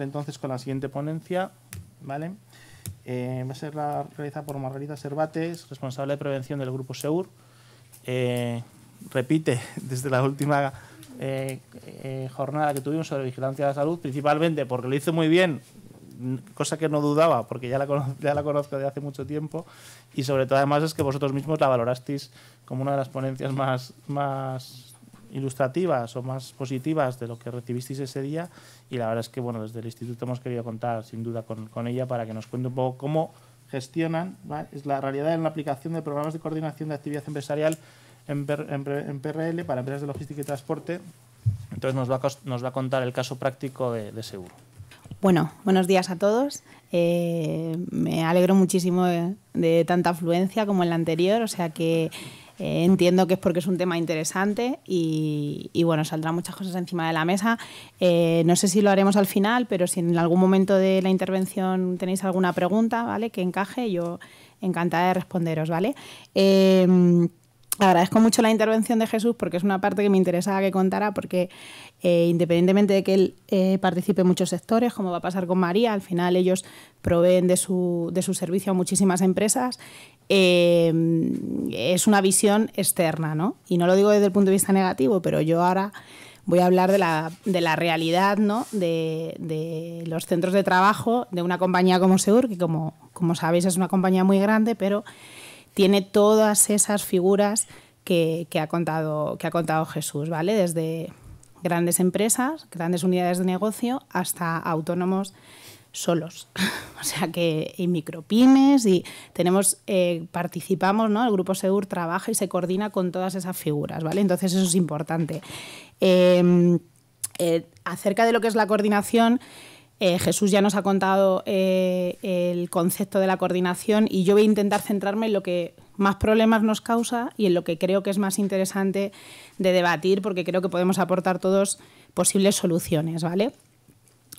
entonces con la siguiente ponencia, ¿vale? Eh, va a ser la, realizada por Margarita Cervates, responsable de prevención del Grupo SEUR. Eh, repite desde la última eh, jornada que tuvimos sobre vigilancia de la salud, principalmente porque lo hizo muy bien, cosa que no dudaba, porque ya la, la conozco de hace mucho tiempo, y sobre todo además es que vosotros mismos la valorasteis como una de las ponencias más, más ilustrativas o más positivas de lo que recibisteis ese día y la verdad es que bueno, desde el instituto hemos querido contar sin duda con, con ella para que nos cuente un poco cómo gestionan es la realidad en la aplicación de programas de coordinación de actividad empresarial en, PRL para empresas de logística y transporte. Entonces nos va a, nos va a contar el caso práctico de, de Seguro. Bueno, buenos días a todos. Eh, me alegro muchísimo de, de tanta afluencia como en la anterior, o sea que eh, entiendo que es porque es un tema interesante y, bueno, saldrán muchas cosas encima de la mesa. Eh, no sé si lo haremos al final, pero si en algún momento de la intervención tenéis alguna pregunta, ¿vale? Que encaje, yo encantada de responderos, ¿vale? Em, agradezco mucho la intervención de Jesús porque es una parte que me interesaba que contara porque eh, independientemente de que él participe en muchos sectores, como va a pasar con María, al final ellos proveen de su, de su servicio a muchísimas empresas Em, es una visión externa, ¿no? Y no lo digo desde el punto de vista negativo, pero yo ahora voy a hablar de la, realidad ¿no? de, los centros de trabajo de una compañía como Segur, que como, sabéis es una compañía muy grande, pero tiene todas esas figuras que, que, ha, contado, que ha contado Jesús, ¿vale? Desde grandes empresas, grandes unidades de negocio, hasta autónomos solos. o sea que, y micropymes, y tenemos, eh, participamos, ¿no? El grupo SEUR trabaja y se coordina con todas esas figuras, ¿vale? Entonces eso es importante. Em, eh, acerca de lo que es la coordinación, eh, Jesús ya nos ha contado el concepto de la coordinación y yo voy a intentar centrarme en lo que más problemas nos causa y en lo que creo que es más interesante de debatir porque creo que podemos aportar todos posibles soluciones, ¿vale?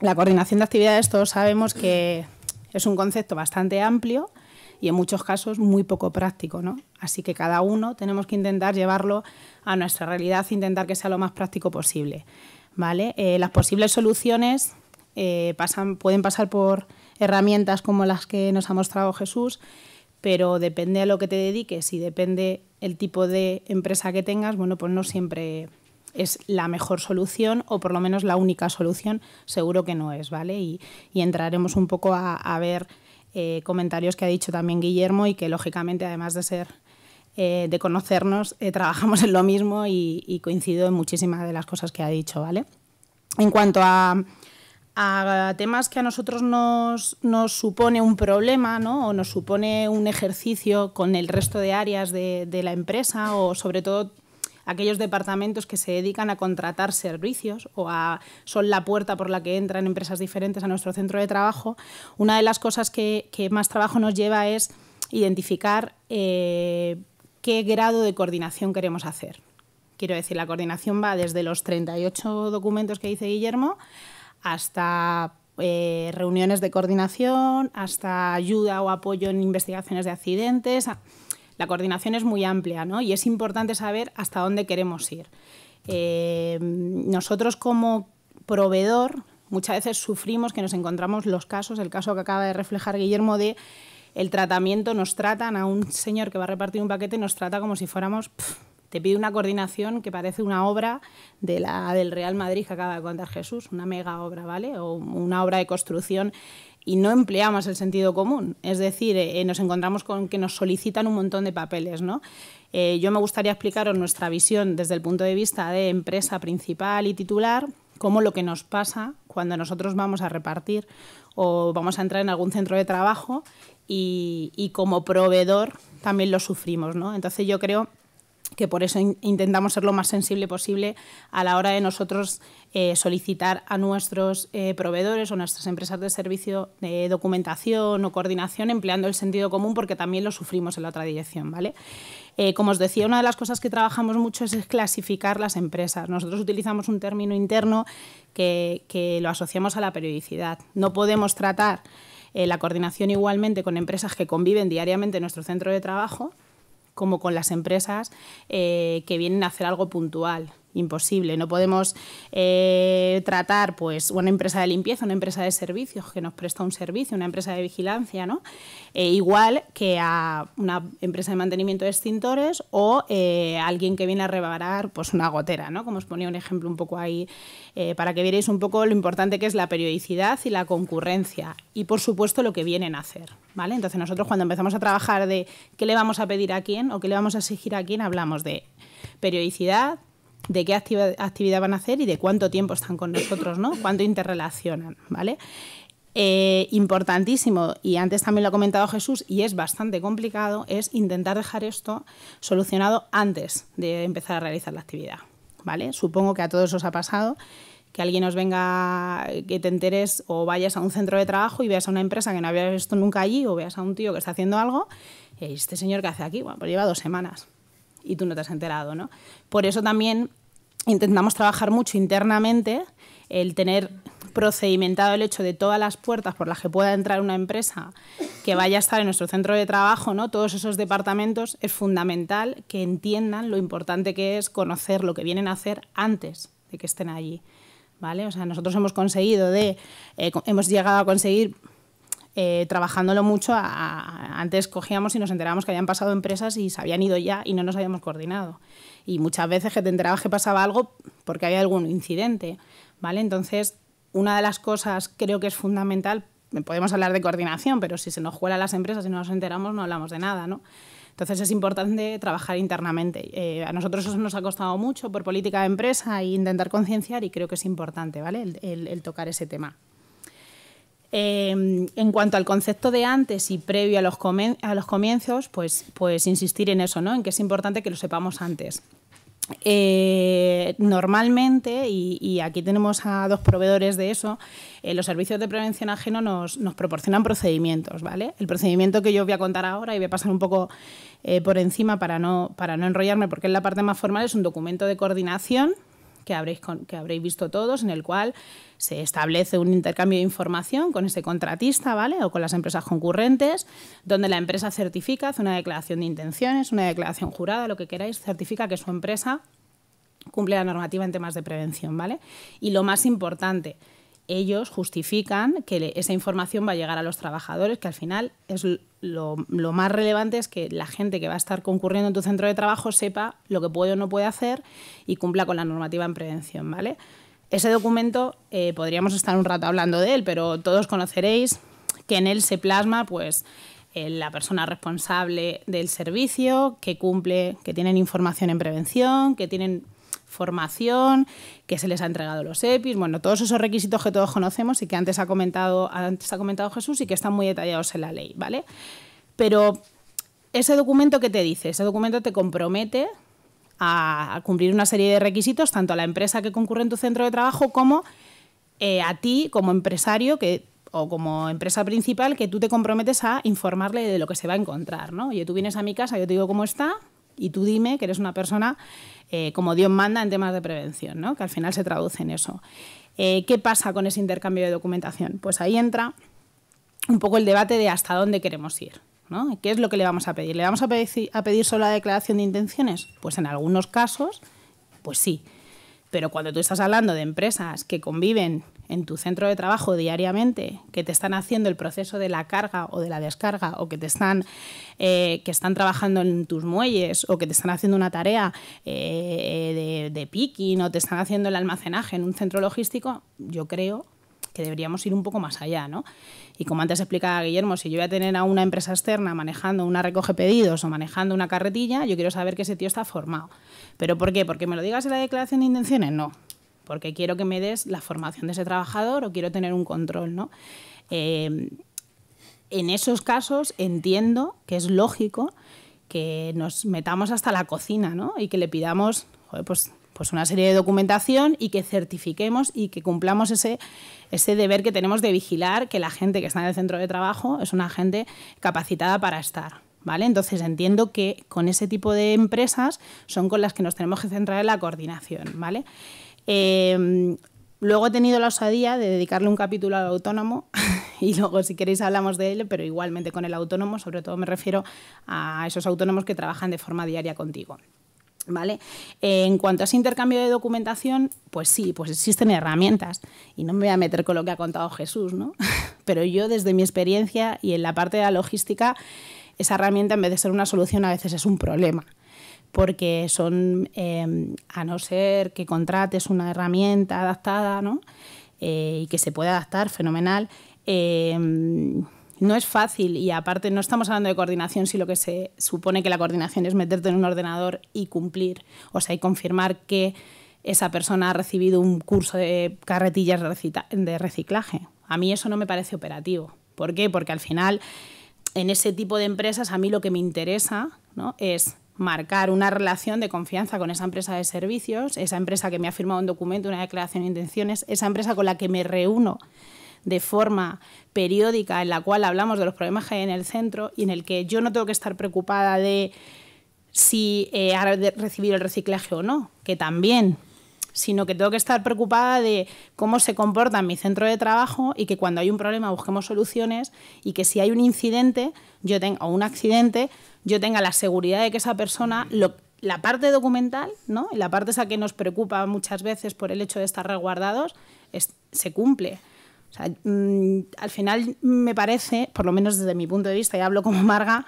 La coordinación de actividades todos sabemos que es un concepto bastante amplio y en muchos casos muy poco práctico, ¿no? Así que cada uno tenemos que intentar llevarlo a nuestra realidad, intentar que sea lo más práctico posible, ¿vale? Eh, las posibles soluciones eh, pueden pasar por herramientas como las que nos ha mostrado Jesús, pero depende a lo que te dediques y depende el tipo de empresa que tengas, bueno, pues no siempre es la mejor solución o por lo menos la única solución, seguro que no es, ¿vale? Y, entraremos un poco a, ver eh, comentarios que ha dicho también Guillermo y que lógicamente además de ser eh, de conocernos, eh, trabajamos en lo mismo y, coincido en muchísimas de las cosas que ha dicho, ¿vale? En cuanto a, temas que a nosotros nos, supone un problema, ¿no? O nos supone un ejercicio con el resto de áreas de la empresa o sobre todo aquellos departamentos que se dedican a contratar servicios o a, son la puerta por la que entran empresas diferentes a nuestro centro de trabajo, una de las cosas que, más trabajo nos lleva es identificar eh, qué grado de coordinación queremos hacer. Quiero decir, la coordinación va desde los 38 documentos que dice Guillermo hasta eh, reuniones de coordinación, hasta ayuda o apoyo en investigaciones de accidentes la coordinación es muy amplia ¿no? y es importante saber hasta dónde queremos ir. Eh, nosotros como proveedor muchas veces sufrimos que nos encontramos los casos, el caso que acaba de reflejar Guillermo de el tratamiento, nos tratan a un señor que va a repartir un paquete, nos trata como si fuéramos... te pide una coordinación que parece una obra de la, del Real Madrid que acaba de contar Jesús, una mega obra, ¿vale? O una obra de construcción y no empleamos el sentido común. Es decir, eh, eh, nos encontramos con que nos solicitan un montón de papeles. ¿no? Eh, yo me gustaría explicaros nuestra visión desde el punto de vista de empresa principal y titular, cómo lo que nos pasa cuando nosotros vamos a repartir o vamos a entrar en algún centro de trabajo y, como proveedor también lo sufrimos. ¿no? Entonces yo creo que por eso intentamos ser lo más sensible posible a la hora de nosotros eh, solicitar a nuestros eh, proveedores o nuestras empresas de servicio de documentación o coordinación empleando el sentido común porque también lo sufrimos en la otra dirección, ¿vale? Eh, como os decía, una de las cosas que trabajamos mucho es clasificar las empresas. Nosotros utilizamos un término interno que lo asociamos a la periodicidad. No podemos tratar la coordinación igualmente con empresas que conviven diariamente en nuestro centro de trabajo, como con las empresas eh, que vienen a hacer algo puntual imposible. No podemos eh, tratar pues, una empresa de limpieza, una empresa de servicios que nos presta un servicio, una empresa de vigilancia, ¿no? Eh, igual que a una empresa de mantenimiento de extintores o a eh, alguien que viene a reparar pues, una gotera, ¿no? como os ponía un ejemplo un poco ahí, para que vierais un poco lo importante que es la periodicidad y la concurrencia y por supuesto lo que vienen a hacer. ¿vale? Entonces nosotros cuando empezamos a trabajar de qué le vamos a pedir a quién o qué le vamos a exigir a quién, hablamos de periodicidad, de qué actividad van a hacer y de cuánto tiempo están con nosotros, ¿no? Cuánto interrelacionan, ¿vale? Eh, importantísimo, y antes también lo ha comentado Jesús, y es bastante complicado, es intentar dejar esto solucionado antes de empezar a realizar la actividad, ¿vale? Supongo que a todos os ha pasado que alguien os venga, que te enteres o vayas a un centro de trabajo y veas a una empresa que no había visto nunca allí o veas a un tío que está haciendo algo, y este señor que hace aquí, bueno, pues lleva dos semanas y tú no te has enterado, ¿no? Por eso también intentamos trabajar mucho internamente el tener procedimentado el hecho de todas las puertas por las que pueda entrar una empresa que vaya a estar en nuestro centro de trabajo, ¿no? todos esos departamentos, es fundamental que entiendan lo importante que es conocer lo que vienen a hacer antes de que estén allí. ¿vale? O sea, nosotros hemos conseguido de, eh, hemos llegado a conseguir eh, trabajándolo mucho, antes cogíamos y nos enterábamos que habían pasado empresas y se habían ido ya y no nos habíamos coordinado. Y muchas veces que te enterabas que pasaba algo porque había algún incidente, ¿vale? Entonces, una de las cosas creo que es fundamental, podemos hablar de coordinación, pero si se nos juela a las empresas y no nos enteramos, no hablamos de nada, ¿no? Entonces es importante trabajar internamente. Eh, a nosotros eso nos ha costado mucho por política de empresa e intentar concienciar y creo que es importante, ¿vale? el tocar ese tema. Em, en cuanto al concepto de antes y previo a los, a los comienzos, pues, pues insistir en eso, ¿no? en que es importante que lo sepamos antes. Eh, normalmente, y, aquí tenemos a dos proveedores de eso, eh, los servicios de prevención ajeno nos, proporcionan procedimientos, ¿vale? El procedimiento que yo voy a contar ahora y voy a pasar un poco eh, por encima para no, para no enrollarme, porque es la parte más formal, es un documento de coordinación que habréis, que habréis visto todos, en el cual se establece un intercambio de información con ese contratista, ¿vale? O con las empresas concurrentes, donde la empresa certifica, hace una declaración de intenciones, una declaración jurada, lo que queráis, certifica que su empresa cumple la normativa en temas de prevención, ¿vale? Y lo más importante, ellos justifican que esa información va a llegar a los trabajadores, que al final es lo, más relevante es que la gente que va a estar concurriendo en tu centro de trabajo sepa lo que puede o no puede hacer y cumpla con la normativa en prevención, ¿vale? Ese documento eh, podríamos estar un rato hablando de él, pero todos conoceréis que en él se plasma, pues, eh, la persona responsable del servicio, que cumple, que tienen información en prevención, que tienen formación, que se les ha entregado los EPIs, bueno, todos esos requisitos que todos conocemos y que antes ha comentado, antes ha comentado Jesús y que están muy detallados en la ley, ¿vale? Pero ese documento que te dice, ese documento te compromete a cumplir una serie de requisitos, tanto a la empresa que concurre en tu centro de trabajo como eh, a ti como empresario que o como empresa principal que tú te comprometes a informarle de lo que se va a encontrar, ¿no? Oye, tú vienes a mi casa, yo te digo cómo está y tú dime que eres una persona eh, como Dios manda en temas de prevención, ¿no? que al final se traduce en eso. Eh, ¿Qué pasa con ese intercambio de documentación? Pues ahí entra un poco el debate de hasta dónde queremos ir. ¿no? ¿Qué es lo que le vamos a pedir? ¿Le vamos a pedir, a pedir solo la declaración de intenciones? Pues en algunos casos, pues sí. Pero cuando tú estás hablando de empresas que conviven en tu centro de trabajo diariamente que te están haciendo el proceso de la carga o de la descarga o que te están eh, que están trabajando en tus muelles o que te están haciendo una tarea eh, de, de picking o te están haciendo el almacenaje en un centro logístico, yo creo que deberíamos ir un poco más allá, ¿no? Y como antes explicaba Guillermo, si yo voy a tener a una empresa externa manejando una recoge pedidos o manejando una carretilla, yo quiero saber que ese tío está formado. ¿Pero por qué? ¿Porque me lo digas en la declaración de intenciones? No porque quiero que me des la formación de ese trabajador o quiero tener un control, ¿no? Eh, en esos casos entiendo que es lógico que nos metamos hasta la cocina, ¿no? Y que le pidamos, pues pues una serie de documentación y que certifiquemos y que cumplamos ese, ese deber que tenemos de vigilar que la gente que está en el centro de trabajo es una gente capacitada para estar. ¿Vale? Entonces entiendo que con ese tipo de empresas son con las que nos tenemos que centrar en la coordinación. ¿vale? Em, luego he tenido la osadía de dedicarle un capítulo al autónomo y luego si queréis hablamos de él, pero igualmente con el autónomo, sobre todo me refiero a esos autónomos que trabajan de forma diaria contigo. ¿Vale? en cuanto a ese intercambio de documentación, pues sí, pues existen herramientas. Y no me voy a meter con lo que ha contado Jesús, ¿no? Pero yo, desde mi experiencia y en la parte de la logística, esa herramienta, en vez de ser una solución, a veces es un problema porque son, em, a no ser que contrates una herramienta adaptada ¿no? Eh, y que se pueda adaptar, fenomenal, em, no es fácil y aparte no estamos hablando de coordinación si lo que se supone que la coordinación es meterte en un ordenador y cumplir, o sea, y confirmar que esa persona ha recibido un curso de carretillas de reciclaje. A mí eso no me parece operativo. ¿Por qué? Porque al final, en ese tipo de empresas, a mí lo que me interesa ¿no? es marcar una relación de confianza con esa empresa de servicios, esa empresa que me ha firmado un documento, una declaración de intenciones, esa empresa con la que me reúno de forma periódica en la cual hablamos de los problemas que hay en el centro y en el que yo no tengo que estar preocupada de si ha eh, recibido el reciclaje o no, que también sino que tengo que estar preocupada de cómo se comporta en mi centro de trabajo y que cuando hay un problema busquemos soluciones y que si hay un incidente yo tenga, o un accidente, yo tenga la seguridad de que esa persona, la parte documental, ¿no? la parte esa que nos preocupa muchas veces por el hecho de estar resguardados, se cumple. Mm, al final me parece, por lo menos desde mi punto de vista, y hablo como Marga,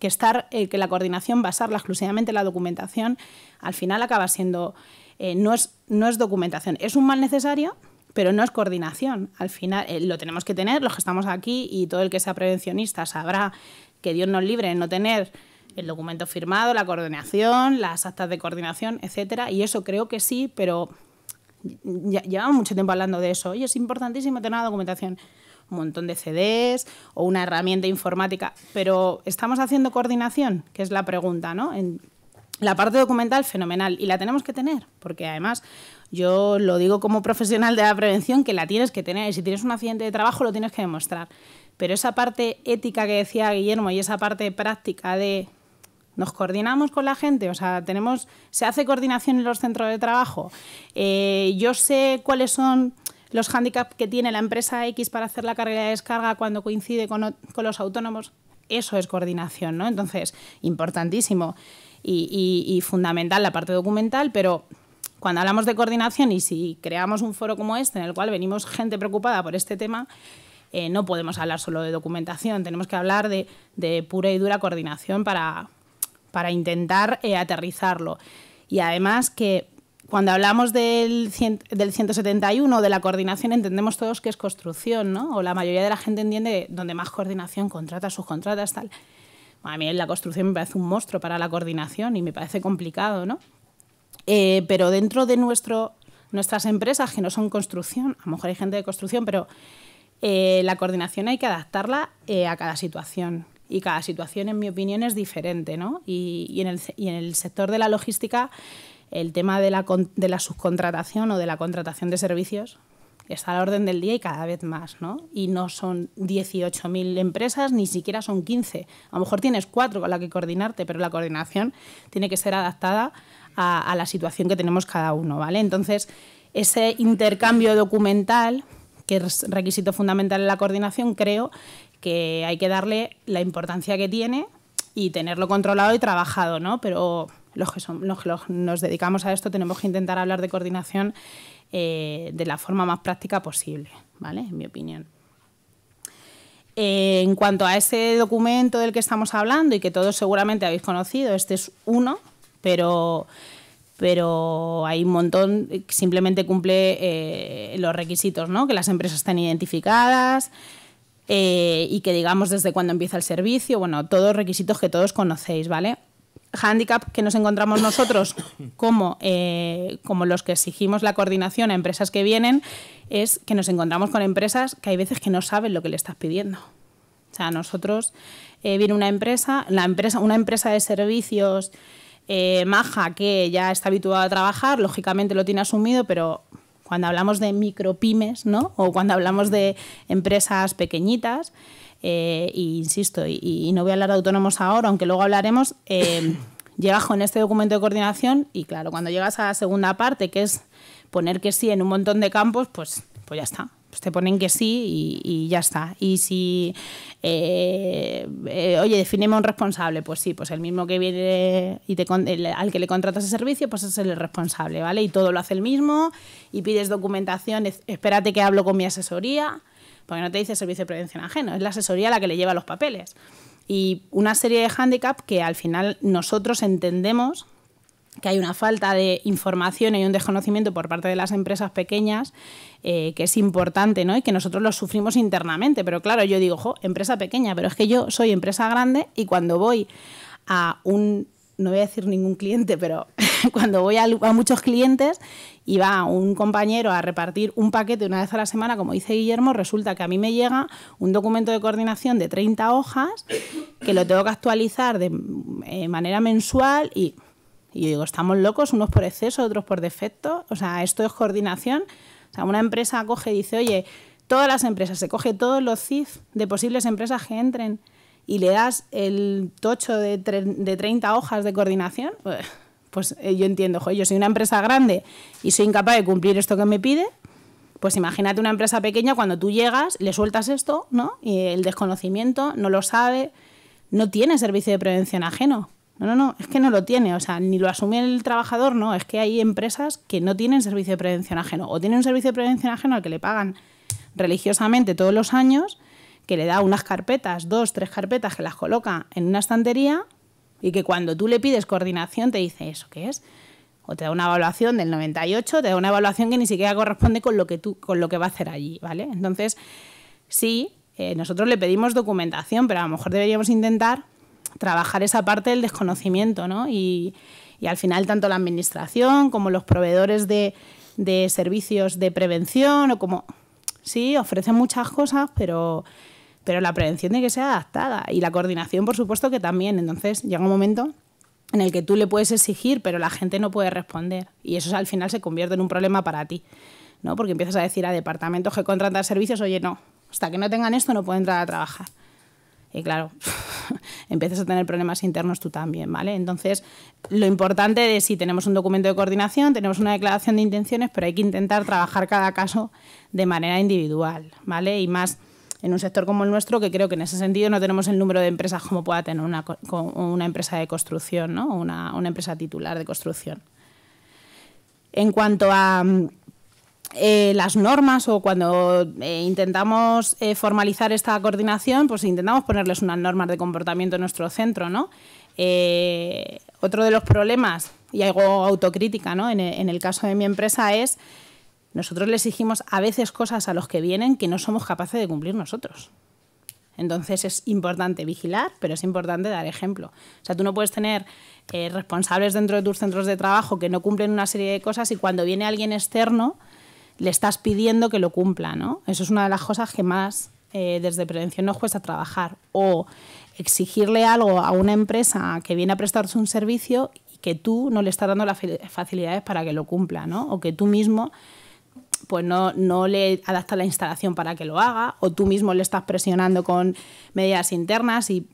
que, estar, eh, que la coordinación basarla exclusivamente en la documentación, al final acaba siendo eh, no, es, no es documentación, es un mal necesario, pero no es coordinación. Al final eh, lo tenemos que tener, los que estamos aquí y todo el que sea prevencionista sabrá que Dios nos libre en no tener el documento firmado, la coordinación, las actas de coordinación, etcétera. Y eso creo que sí, pero llevamos mucho tiempo hablando de eso. Y es importantísimo tener la documentación, un montón de CDs o una herramienta informática, pero ¿estamos haciendo coordinación? Que es la pregunta, ¿no? La parte documental fenomenal y la tenemos que tener, porque además yo lo digo como profesional de la prevención que la tienes que tener y si tienes un accidente de trabajo lo tienes que demostrar. Pero esa parte ética que decía Guillermo y esa parte práctica de nos coordinamos con la gente, o sea, tenemos, se hace coordinación en los centros de trabajo. Eh, yo sé cuáles son los hándicaps que tiene la empresa X para hacer la carga y descarga cuando coincide con, con los autónomos. Eso es coordinación, ¿no? Entonces, importantísimo y, fundamental la parte documental, pero cuando hablamos de coordinación y si creamos un foro como este en el cual venimos gente preocupada por este tema, eh, no podemos hablar solo de documentación, tenemos que hablar de, pura y dura coordinación para, para intentar eh, aterrizarlo. Y además que cuando hablamos del, cien, del 171, de la coordinación, entendemos todos que es construcción, ¿no? O la mayoría de la gente entiende donde más coordinación, contratas, subcontratas, tal a mí la construcción me parece un monstruo para la coordinación y me parece complicado, ¿no? Eh, pero dentro de nuestras empresas que no son construcción, a lo mejor hay gente de construcción, pero eh, la coordinación hay que adaptarla eh, a cada situación. Y cada situación, en mi opinión, es diferente, Y, en, el, sector de la logística, el tema de la subcontratación o de la contratación de servicios está a la orden del día y cada vez más, ¿no? Y no son 18.000 empresas, ni siquiera son 15. A lo mejor tienes cuatro con la que coordinarte, pero la coordinación tiene que ser adaptada a, la situación que tenemos cada uno, ¿vale? Entonces, ese intercambio documental, que es requisito fundamental en la coordinación, creo que hay que darle la importancia que tiene y tenerlo controlado y trabajado, ¿no? Pero los que, son, los que nos dedicamos a esto tenemos que intentar hablar de coordinación eh, de la forma más práctica posible, ¿vale? En mi opinión. Eh, en cuanto a ese documento del que estamos hablando y que todos seguramente habéis conocido, este es uno, pero pero hay un montón que simplemente cumple eh, los requisitos, ¿no? Que las empresas estén identificadas y que digamos desde cuándo empieza el servicio, bueno, todos requisitos que todos conocéis, ¿vale? Handicap que nos encontramos nosotros como, eh, como los que exigimos la coordinación a empresas que vienen es que nos encontramos con empresas que hay veces que no saben lo que le estás pidiendo. O sea, nosotros eh, viene una empresa, la empresa, una empresa de servicios eh, maja que ya está habituada a trabajar, lógicamente lo tiene asumido, pero cuando hablamos de micropymes, ¿no? O cuando hablamos de empresas pequeñitas, eh, insisto, y, no voy a hablar de autónomos ahora, aunque luego hablaremos, eh, llegas con este documento de coordinación y claro, cuando llegas a la segunda parte, que es poner que sí en un montón de campos, pues, pues ya está. Pues te ponen que sí y, ya está. Y si, eh, eh, oye, definimos un responsable, pues sí, pues el mismo que viene y te, al que le contratas el servicio, pues es el responsable, ¿vale? Y todo lo hace el mismo y pides documentación, espérate que hablo con mi asesoría porque no te dice servicio de prevención ajeno, es la asesoría la que le lleva los papeles. Y una serie de hándicaps que al final nosotros entendemos que hay una falta de información y un desconocimiento por parte de las empresas pequeñas eh, que es importante ¿no? y que nosotros lo sufrimos internamente. Pero claro, yo digo, jo, empresa pequeña, pero es que yo soy empresa grande y cuando voy a un, no voy a decir ningún cliente, pero cuando voy a, muchos clientes y va un compañero a repartir un paquete una vez a la semana, como dice Guillermo, resulta que a mí me llega un documento de coordinación de 30 hojas que lo tengo que actualizar de eh, manera mensual y, yo digo, estamos locos, unos por exceso, otros por defecto. O sea, esto es coordinación. O sea, una empresa coge y dice, oye, todas las empresas, se coge todos los CIF de posibles empresas que entren y le das el tocho de, de 30 hojas de coordinación, pues, pues eh, yo entiendo, yo soy una empresa grande y soy incapaz de cumplir esto que me pide, pues imagínate una empresa pequeña cuando tú llegas, le sueltas esto, ¿no? Y el desconocimiento, no lo sabe, no tiene servicio de prevención ajeno. No, no, no, es que no lo tiene, o sea, ni lo asume el trabajador, no, es que hay empresas que no tienen servicio de prevención ajeno, o tienen un servicio de prevención ajeno al que le pagan religiosamente todos los años, que le da unas carpetas, dos, tres carpetas que las coloca en una estantería y que cuando tú le pides coordinación te dice eso, ¿qué es? O te da una evaluación del 98, te da una evaluación que ni siquiera corresponde con lo que, tú, con lo que va a hacer allí, ¿vale? Entonces, sí, eh, nosotros le pedimos documentación, pero a lo mejor deberíamos intentar trabajar esa parte del desconocimiento, ¿no? Y, y al final tanto la administración como los proveedores de, de servicios de prevención o como... Sí, ofrecen muchas cosas, pero pero la prevención tiene que ser adaptada y la coordinación, por supuesto, que también. Entonces llega un momento en el que tú le puedes exigir, pero la gente no puede responder y eso al final se convierte en un problema para ti, ¿no? Porque empiezas a decir a departamentos que contratan servicios, oye, no, hasta que no tengan esto no pueden entrar a trabajar. Y claro, empiezas a tener problemas internos tú también, ¿vale? Entonces, lo importante es si tenemos un documento de coordinación, tenemos una declaración de intenciones, pero hay que intentar trabajar cada caso de manera individual, ¿vale? Y más en un sector como el nuestro, que creo que en ese sentido no tenemos el número de empresas como pueda tener una, empresa de construcción, ¿no? una, empresa titular de construcción. En cuanto a mm, eh, las normas o cuando eh, intentamos eh, formalizar esta coordinación, pues intentamos ponerles unas normas de comportamiento en nuestro centro, ¿no? otro de los problemas, y algo autocrítica, ¿no? En, e, en el caso de mi empresa es nosotros le exigimos a veces cosas a los que vienen que no somos capaces de cumplir nosotros. Entonces es importante vigilar, pero es importante dar ejemplo. O sea, tú no puedes tener eh, responsables dentro de tus centros de trabajo que no cumplen una serie de cosas y cuando viene alguien externo le estás pidiendo que lo cumpla, ¿no? Eso es una de las cosas que más eh, desde prevención nos cuesta trabajar. O exigirle algo a una empresa que viene a prestarse un servicio y que tú no le estás dando las facilidades para que lo cumpla, ¿no? O que tú mismo pues no, no le adapta la instalación para que lo haga, o tú mismo le estás presionando con medidas internas y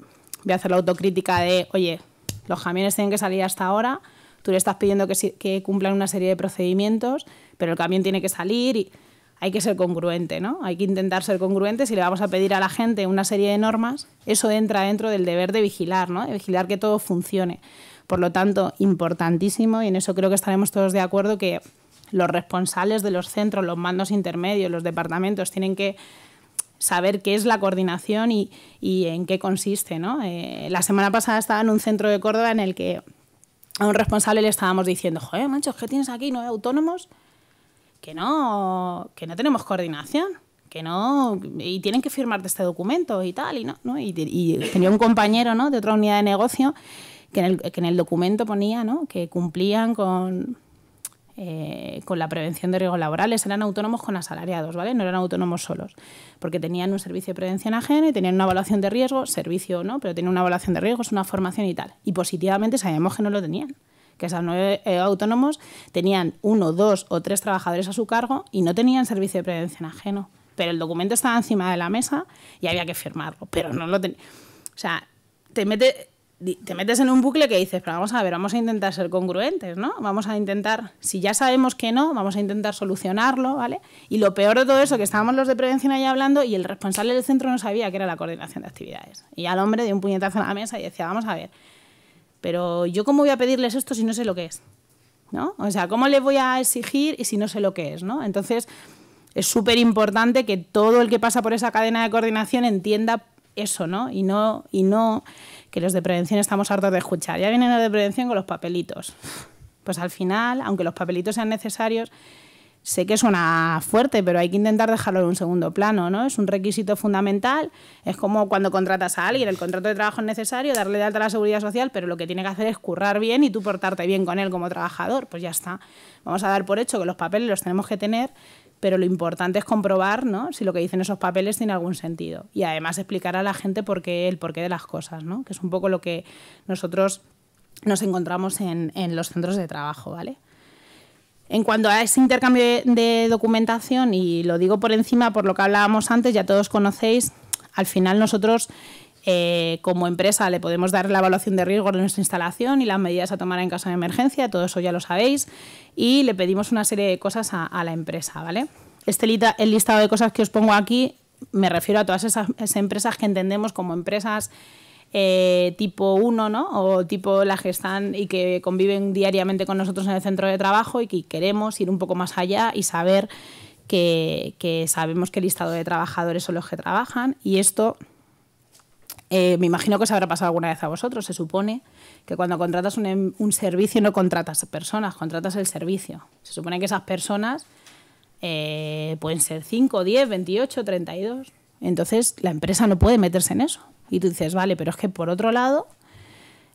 voy a hacer la autocrítica de, oye, los camiones tienen que salir hasta ahora, tú le estás pidiendo que, cumplan una serie de procedimientos, pero el camión tiene que salir y hay que ser congruente, ¿no? Hay que intentar ser congruente. Si le vamos a pedir a la gente una serie de normas, eso entra dentro del deber de vigilar, ¿no? De vigilar que todo funcione. Por lo tanto, importantísimo, y en eso creo que estaremos todos de acuerdo, que los responsables de los centros, los mandos intermedios, los departamentos, tienen que saber qué es la coordinación y, en qué consiste. ¿no? Eh, la semana pasada estaba en un centro de Córdoba en el que a un responsable le estábamos diciendo, joder, manchos, ¿qué tienes aquí? ¿Nueve autónomos? Que no, que no tenemos coordinación, que no, y tienen que firmarte este documento y tal, y no, Y, tenía un compañero de otra unidad de negocio que en el, que en el documento ponía ¿no? que cumplían con eh, con la prevención de riesgos laborales, eran autónomos con asalariados, ¿vale? No eran autónomos solos, porque tenían un servicio de prevención ajena y tenían una evaluación de riesgo, servicio no, pero tenían una evaluación de riesgos, una formación y tal. Y positivamente sabíamos que no lo tenían, que esos nueve eh, autónomos tenían uno, dos o tres trabajadores a su cargo y no tenían servicio de prevención ajeno. Pero el documento estaba encima de la mesa y había que firmarlo, pero no lo tenían. O sea, te mete te metes en un bucle que dices, pero vamos a ver, vamos a intentar ser congruentes, ¿no? Vamos a intentar, si ya sabemos que no, vamos a intentar solucionarlo, ¿vale? Y lo peor de todo eso, que estábamos los de prevención ahí hablando y el responsable del centro no sabía que era la coordinación de actividades. Y al hombre dio un puñetazo en la mesa y decía, vamos a ver, pero yo cómo voy a pedirles esto si no sé lo que es, ¿no? O sea, ¿cómo le voy a exigir y si no sé lo que es, ¿no? Entonces, es súper importante que todo el que pasa por esa cadena de coordinación entienda eso, ¿no? Y no... Y no que los de prevención estamos hartos de escuchar. Ya vienen los de prevención con los papelitos. Pues al final, aunque los papelitos sean necesarios, sé que suena fuerte, pero hay que intentar dejarlo en un segundo plano, ¿no? Es un requisito fundamental. Es como cuando contratas a alguien, el contrato de trabajo es necesario, darle de alta a la seguridad social, pero lo que tiene que hacer es currar bien y tú portarte bien con él como trabajador. Pues ya está. Vamos a dar por hecho que los papeles los tenemos que tener pero lo importante es comprobar ¿no? si lo que dicen esos papeles tiene algún sentido. Y además explicar a la gente por qué, el porqué de las cosas, ¿no? que es un poco lo que nosotros nos encontramos en, los centros de trabajo. ¿vale? En cuanto a ese intercambio de, de documentación, y lo digo por encima por lo que hablábamos antes, ya todos conocéis, al final nosotros eh, como empresa le podemos dar la evaluación de riesgo de nuestra instalación y las medidas a tomar en caso de emergencia, todo eso ya lo sabéis, y le pedimos una serie de cosas a, la empresa, ¿vale? Este el listado de cosas que os pongo aquí me refiero a todas esas, empresas que entendemos como empresas eh, tipo 1, ¿no? O tipo las que están y que conviven diariamente con nosotros en el centro de trabajo y que queremos ir un poco más allá y saber que, que sabemos qué listado de trabajadores son los que trabajan y esto eh, me imagino que se habrá pasado alguna vez a vosotros. Se supone que cuando contratas un, servicio no contratas personas, contratas el servicio. Se supone que esas personas eh, pueden ser 5, 10, 28, 32. Entonces la empresa no puede meterse en eso. Y tú dices, vale, pero es que por otro lado,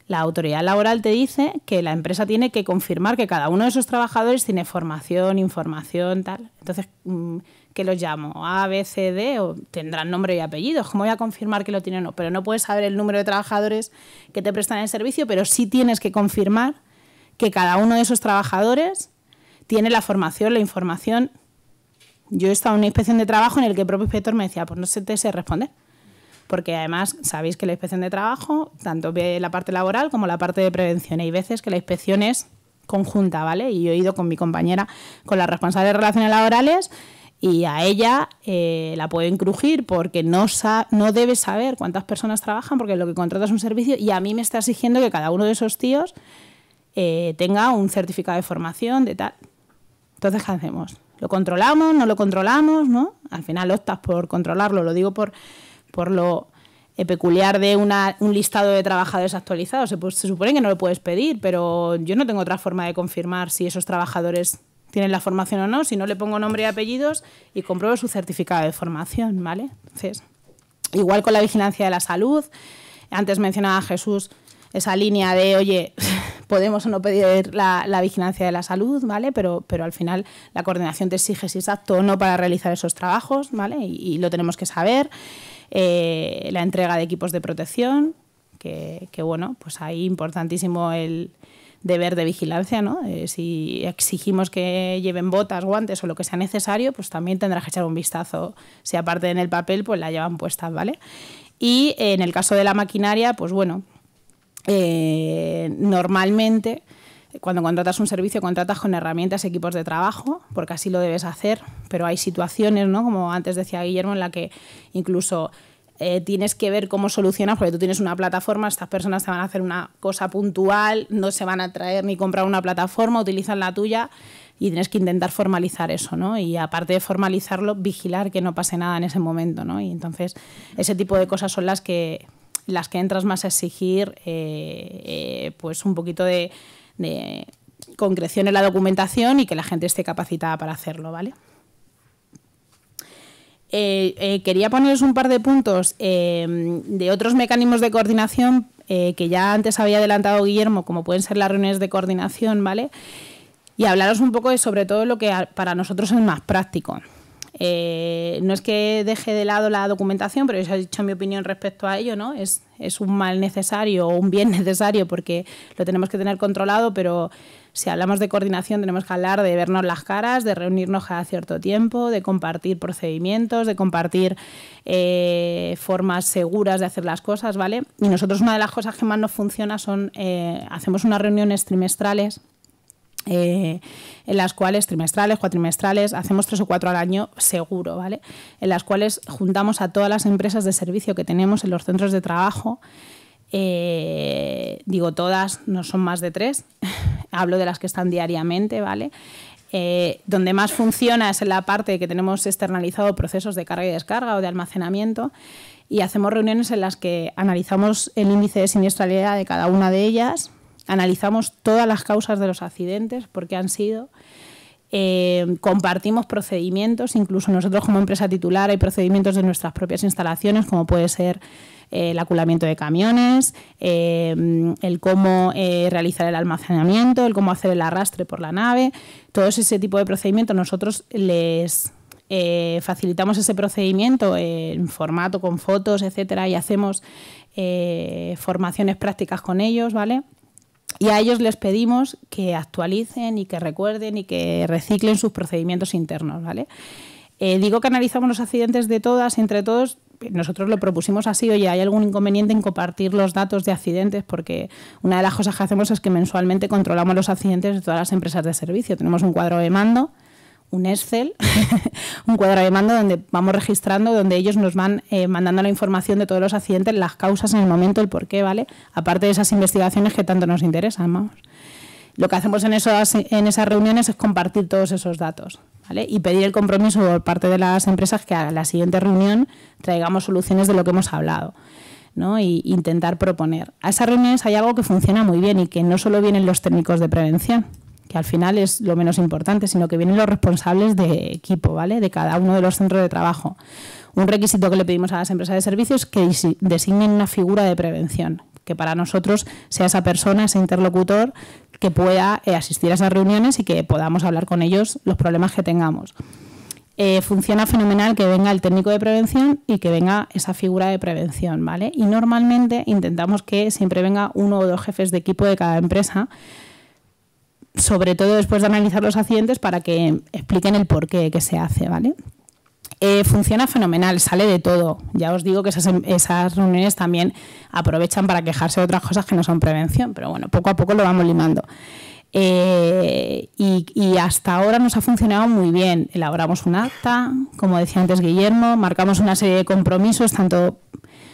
la autoridad laboral te dice que la empresa tiene que confirmar que cada uno de esos trabajadores tiene formación, información, tal. Entonces, mm, que los llamo? A, B, C, D, o tendrán nombre y apellidos. ¿Cómo voy a confirmar que lo tienen o no? Pero no puedes saber el número de trabajadores que te prestan el servicio, pero sí tienes que confirmar que cada uno de esos trabajadores tiene la formación, la información. Yo he estado en una inspección de trabajo en el que el propio inspector me decía, pues no sé, te sé responder porque además sabéis que la inspección de trabajo, tanto la parte laboral como la parte de prevención, hay veces que la inspección es conjunta, ¿vale? Y yo he ido con mi compañera, con las responsable de relaciones laborales y a ella eh, la pueden crujir porque no, no debe saber cuántas personas trabajan porque lo que contrata es un servicio y a mí me está exigiendo que cada uno de esos tíos eh, tenga un certificado de formación de tal. Entonces, ¿qué hacemos? ¿Lo controlamos? ¿No lo controlamos? ¿no? Al final optas por controlarlo, lo digo por, por lo eh, peculiar de un listado de trabajadores actualizados. se supone que no lo puedes pedir, pero yo no tengo otra forma de confirmar si esos trabajadores tienen la formación o no, si no le pongo nombre y apellidos y compruebo su certificado de formación, ¿vale? Entonces, igual con la vigilancia de la salud, antes mencionaba Jesús esa línea de, oye, podemos o no pedir la, vigilancia de la salud, ¿vale? Pero, pero al final la coordinación te exige si es apto o no para realizar esos trabajos, ¿vale? Y, lo tenemos que saber. Eh, la entrega de equipos de protección, que, que bueno, pues ahí importantísimo el, deber de vigilancia, ¿no? Eh, si exigimos que lleven botas, guantes o lo que sea necesario, pues también tendrás que echar un vistazo. Si aparte en el papel, pues la llevan puesta, ¿vale? Y en el caso de la maquinaria, pues bueno, eh, normalmente cuando contratas un servicio contratas con herramientas, equipos de trabajo, porque así lo debes hacer, pero hay situaciones, ¿no? como antes decía Guillermo, en la que incluso eh, tienes que ver cómo solucionas, porque tú tienes una plataforma, estas personas te van a hacer una cosa puntual, no se van a traer ni comprar una plataforma, utilizan la tuya y tienes que intentar formalizar eso, ¿no? Y aparte de formalizarlo, vigilar que no pase nada en ese momento, ¿no? Y entonces ese tipo de cosas son las que las que entras más a exigir, eh, eh, pues un poquito de concreción en la documentación y que la gente esté capacitada para hacerlo, ¿vale? Eh, eh, quería poneros un par de puntos eh, de otros mecanismos de coordinación que ya antes había adelantado Guillermo, como pueden ser las reuniones de coordinación, ¿vale? Y hablaros un poco de sobre todo lo que para nosotros es más práctico. no es que deje de lado la documentación, pero ya he dicho mi opinión respecto a ello, ¿no? Es, es un mal necesario o un bien necesario porque lo tenemos que tener controlado, pero si hablamos de coordinación, tenemos que hablar de vernos las caras, de reunirnos cada cierto tiempo, de compartir procedimientos, de compartir eh, formas seguras de hacer las cosas, ¿vale? Y nosotros una de las cosas que más nos funciona son, eh, hacemos unas reuniones trimestrales eh, en las cuales trimestrales, cuatrimestrales, hacemos tres o cuatro al año seguro, ¿vale? En las cuales juntamos a todas las empresas de servicio que tenemos en los centros de trabajo. digo todas, no son más de tres, hablo de las que están diariamente, ¿vale? Eh, donde más funciona es en la parte que tenemos externalizado procesos de carga y descarga o de almacenamiento y hacemos reuniones en las que analizamos el índice de siniestralidad de cada una de ellas, analizamos todas las causas de los accidentes, por qué han sido, eh, compartimos procedimientos, incluso nosotros como empresa titular hay procedimientos de nuestras propias instalaciones, como puede ser el aculamiento de camiones, eh, el cómo eh, realizar el almacenamiento, el cómo hacer el arrastre por la nave, todo ese tipo de procedimientos nosotros les eh, facilitamos ese procedimiento en formato con fotos, etcétera, y hacemos formaciones prácticas con ellos, ¿vale? Y a ellos les pedimos que actualicen y que recuerden y que reciclen sus procedimientos internos, ¿vale? digo que analizamos los accidentes de todas, entre todos, nosotros lo propusimos así, oye, ¿hay algún inconveniente en compartir los datos de accidentes? Porque una de las cosas que hacemos es que mensualmente controlamos los accidentes de todas las empresas de servicio. Tenemos un cuadro de mando, un Excel, un cuadro de mando donde vamos registrando, donde ellos nos van eh, mandando la información de todos los accidentes, las causas en el momento, el por qué, ¿vale? Aparte de esas investigaciones que tanto nos interesan, vamos. Lo que hacemos en esas reuniones es compartir todos esos datos. Y pedir el compromiso por parte de las empresas que a la siguiente reunión traigamos soluciones de lo que hemos hablado. ¿no? Y intentar proponer. A esas reuniones hay algo que funciona muy bien y que no solo vienen los técnicos de prevención, que al final es lo menos importante, sino que vienen los responsables de equipo, ¿vale? De cada uno de los centros de trabajo. Un requisito que le pedimos a las empresas de servicios es que designen una figura de prevención, que para nosotros sea esa persona, ese interlocutor que pueda eh, asistir a esas reuniones y que podamos hablar con ellos los problemas que tengamos. Eh, funciona fenomenal que venga el técnico de prevención y que venga esa figura de prevención, ¿vale? Y normalmente intentamos que siempre venga uno o dos jefes de equipo de cada empresa, sobre todo después de analizar los accidentes para que expliquen el por qué que se hace, ¿vale? Eh, funciona fenomenal, sale de todo. Ya os digo que em, esas, reuniones también aprovechan para quejarse de otras cosas que no son prevención, pero bueno, poco a poco lo vamos limando. Eh, y, hasta ahora nos ha funcionado muy bien. Elaboramos un acta, como decía antes Guillermo, marcamos una serie de compromisos, tanto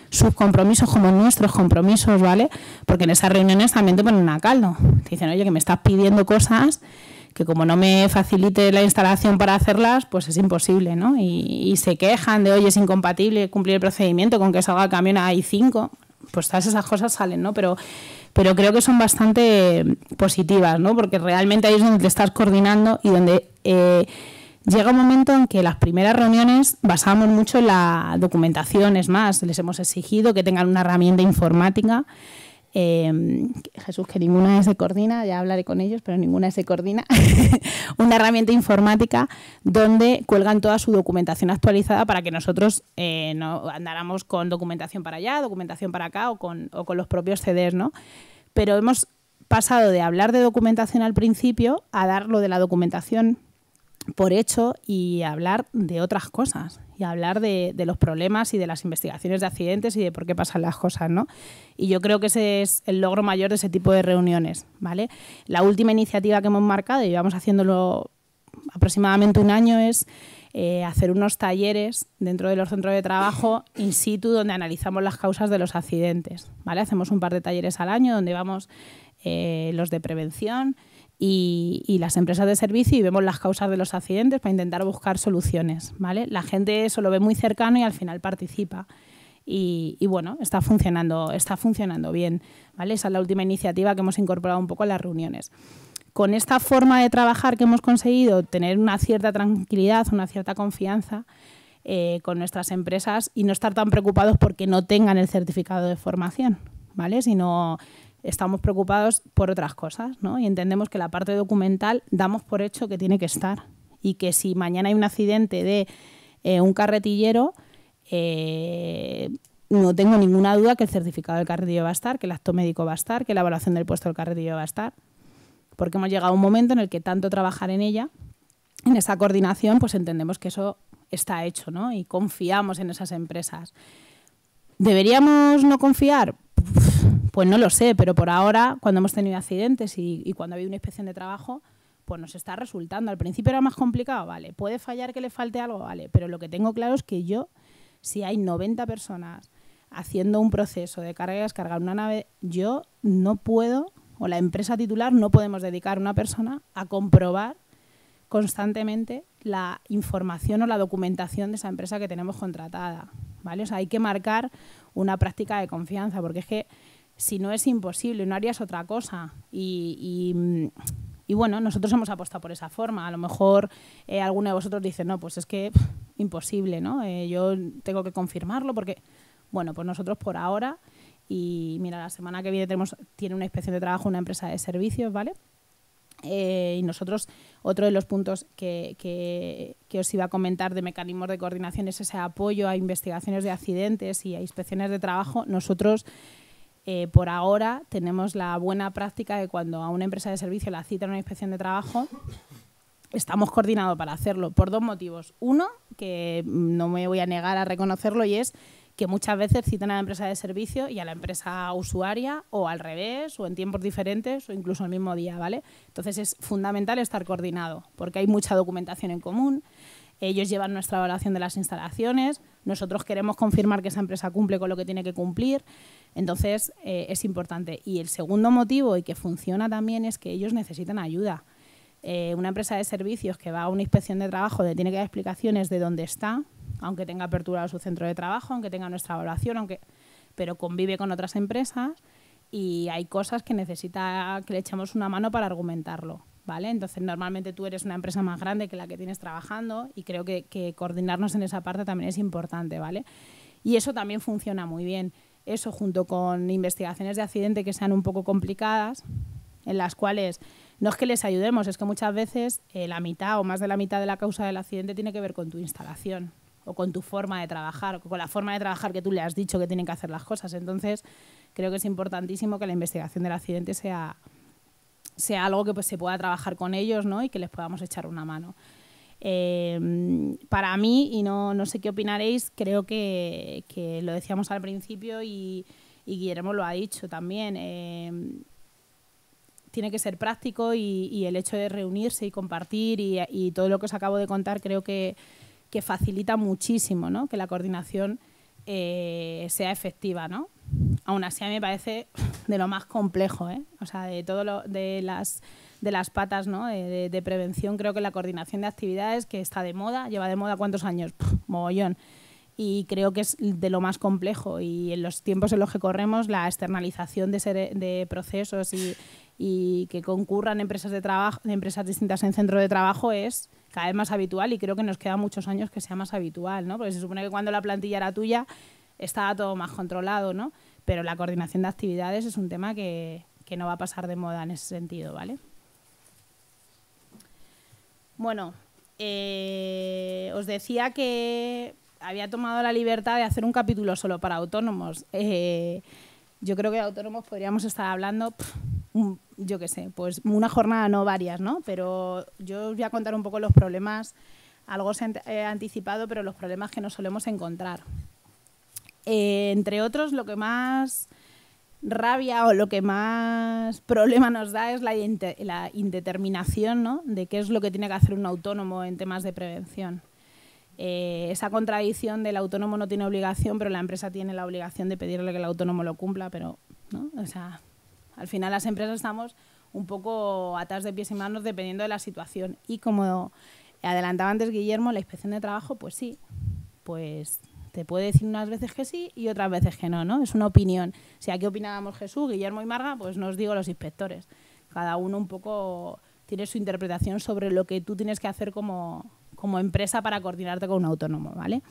sus compromisos como nuestros compromisos, ¿vale? Porque en esas reuniones también te ponen a caldo. Te dicen, oye, que me estás pidiendo cosas que como no me facilite la instalación para hacerlas, pues es imposible, ¿no? Y, se quejan de, oye, es incompatible cumplir el procedimiento con que salga el camión a i5. Pues todas esas cosas salen, ¿no? Pero, pero creo que son bastante positivas, ¿no? Porque realmente ahí es donde te estás coordinando y donde... Eh, llega un momento en que las primeras reuniones basamos mucho en la documentación, es más, les hemos exigido que tengan una herramienta informática Em, Jesús, que ninguna se coordina, ya hablaré con ellos, pero ninguna se coordina, una herramienta informática donde cuelgan toda su documentación actualizada para que nosotros eh, no andáramos con documentación para allá, documentación para acá o con, los propios CDs, ¿no? Pero hemos pasado de hablar de documentación al principio a dar lo de la documentación por hecho y hablar de otras cosas y hablar de, los problemas y de las investigaciones de accidentes y de por qué pasan las cosas, ¿no? Y yo creo que ese es el logro mayor de ese tipo de reuniones, ¿vale? La última iniciativa que hemos marcado y vamos haciéndolo aproximadamente un año es eh, hacer unos talleres dentro de los centros de trabajo in situ donde analizamos las causas de los accidentes, ¿vale? Hacemos un par de talleres al año donde vamos eh, los de prevención, y, las empresas de servicio y vemos las causas de los accidentes para intentar buscar soluciones. ¿vale? La gente eso lo ve muy cercano y al final participa. Y, bueno, está funcionando, está funcionando bien. ¿vale? Esa es la última iniciativa que hemos incorporado un poco a las reuniones. Con esta forma de trabajar que hemos conseguido, tener una cierta tranquilidad, una cierta confianza eh, con nuestras empresas y no estar tan preocupados porque no tengan el certificado de formación, ¿vale? Sino estamos preocupados por otras cosas, ¿no? Y entendemos que la parte documental damos por hecho que tiene que estar y que si mañana hay un accidente de eh, un carretillero, eh, no tengo ninguna duda que el certificado del carretillo va a estar, que el acto médico va a estar, que la evaluación del puesto del carretillo va a estar, porque hemos llegado a un momento en el que tanto trabajar en ella, en esa coordinación, pues entendemos que eso está hecho, ¿no? Y confiamos en esas empresas. ¿Deberíamos no confiar? Pues no lo sé, pero por ahora, cuando hemos tenido accidentes y, cuando ha habido una inspección de trabajo, pues nos está resultando. Al principio era más complicado, vale. Puede fallar que le falte algo, vale. Pero lo que tengo claro es que yo, si hay 90 personas haciendo un proceso de carga y descarga una nave, yo no puedo, o la empresa titular, no podemos dedicar una persona a comprobar constantemente la información o la documentación de esa empresa que tenemos contratada. ¿vale? O sea, hay que marcar una práctica de confianza, porque es que si no es imposible, no harías otra cosa. Mm, y, bueno, nosotros hemos apostado por esa forma. A lo mejor eh, alguno de vosotros dice, no, pues es que imposible, ¿no? Eh, yo tengo que confirmarlo porque, bueno, pues nosotros por ahora, y mira, la semana que viene tenemos, tiene una inspección de trabajo una empresa de servicios, ¿vale? Eh, y nosotros, otro de los puntos que, que, os iba a comentar de mecanismos de coordinación es ese apoyo a investigaciones de accidentes y a inspecciones de trabajo. Nosotros eh, por ahora tenemos la buena práctica de cuando a una empresa de servicio la cita en una inspección de trabajo, estamos coordinados para hacerlo por dos motivos. Uno, que no me voy a negar a reconocerlo, y es que muchas veces citan a la empresa de servicio y a la empresa usuaria, o al revés, o en tiempos diferentes, o incluso el mismo día, ¿vale? Entonces es fundamental estar coordinado, porque hay mucha documentación en común, ellos llevan nuestra evaluación de las instalaciones, nosotros queremos confirmar que esa empresa cumple con lo que tiene que cumplir, entonces eh, es importante. Y el segundo motivo, y que funciona también, es que ellos necesitan ayuda. Eh, una empresa de servicios que va a una inspección de trabajo, le tiene que dar explicaciones de dónde está, aunque tenga apertura a su centro de trabajo, aunque tenga nuestra evaluación, aunque, pero convive con otras empresas y hay cosas que necesita que le echemos una mano para argumentarlo. Entonces, normalmente tú eres una empresa más grande que la que tienes trabajando y creo que, coordinarnos en esa parte también es importante, ¿vale? Y eso también funciona muy bien. Eso junto con investigaciones de accidente que sean un poco complicadas, en las cuales no es que les ayudemos, es que muchas veces eh, la mitad o más de la mitad de la causa del accidente tiene que ver con tu instalación o con tu forma de trabajar, o con la forma de trabajar que tú le has dicho que tienen que hacer las cosas. Entonces, creo que es importantísimo que la investigación del accidente sea, sea algo que pues, se pueda trabajar con ellos ¿no? y que les podamos echar una mano. Em, para mí, y no, sé qué opinaréis, creo que, lo decíamos al principio y, Guillermo lo ha dicho también, em, tiene que ser práctico y, el hecho de reunirse y compartir y, todo lo que os acabo de contar creo que, facilita muchísimo ¿no? que la coordinación eh, sea efectiva. ¿no? aún así a mí me parece de lo más complejo, ¿eh? O sea, de todo de las patas ¿no? De, prevención, creo que la coordinación de actividades, que está de moda, lleva de moda cuántos años, mogollón. Y creo que es de lo más complejo. Y en los tiempos en los que corremos, la externalización de, procesos y, que concurran empresas, de trabajo, empresas distintas en centro de trabajo es cada vez más habitual y creo que nos queda muchos años que sea más habitual, ¿no? Porque se supone que cuando la plantilla era tuya estaba todo más controlado, ¿no? pero la coordinación de actividades es un tema que, no va a pasar de moda en ese sentido, ¿vale? Bueno, eh, os decía que había tomado la libertad de hacer un capítulo solo para autónomos. Eh, yo creo que autónomos podríamos estar hablando, yo qué sé, pues una jornada, no varias, ¿no? Pero yo os voy a contar un poco los problemas, algo se ha eh, anticipado, pero los problemas que nos solemos encontrar. Eh, entre otros, lo que más rabia o lo que más problema nos da es la, la indeterminación de qué es lo que tiene que hacer un autónomo en temas de prevención. Eh, esa contradicción del autónomo no tiene obligación, pero la empresa tiene la obligación de pedirle que el autónomo lo cumpla, pero al final las empresas estamos un poco atas de pies y manos dependiendo de la situación. Y como adelantaba antes Guillermo, la inspección de trabajo, pues sí, pues te puede decir unas veces que sí y otras veces que no, ¿no? Es una opinión. Si aquí opinábamos Jesús, Guillermo y Marga, pues no os digo los inspectores. Cada uno un poco tiene su interpretación sobre lo que tú tienes que hacer como, empresa para coordinarte con un autónomo, ¿vale?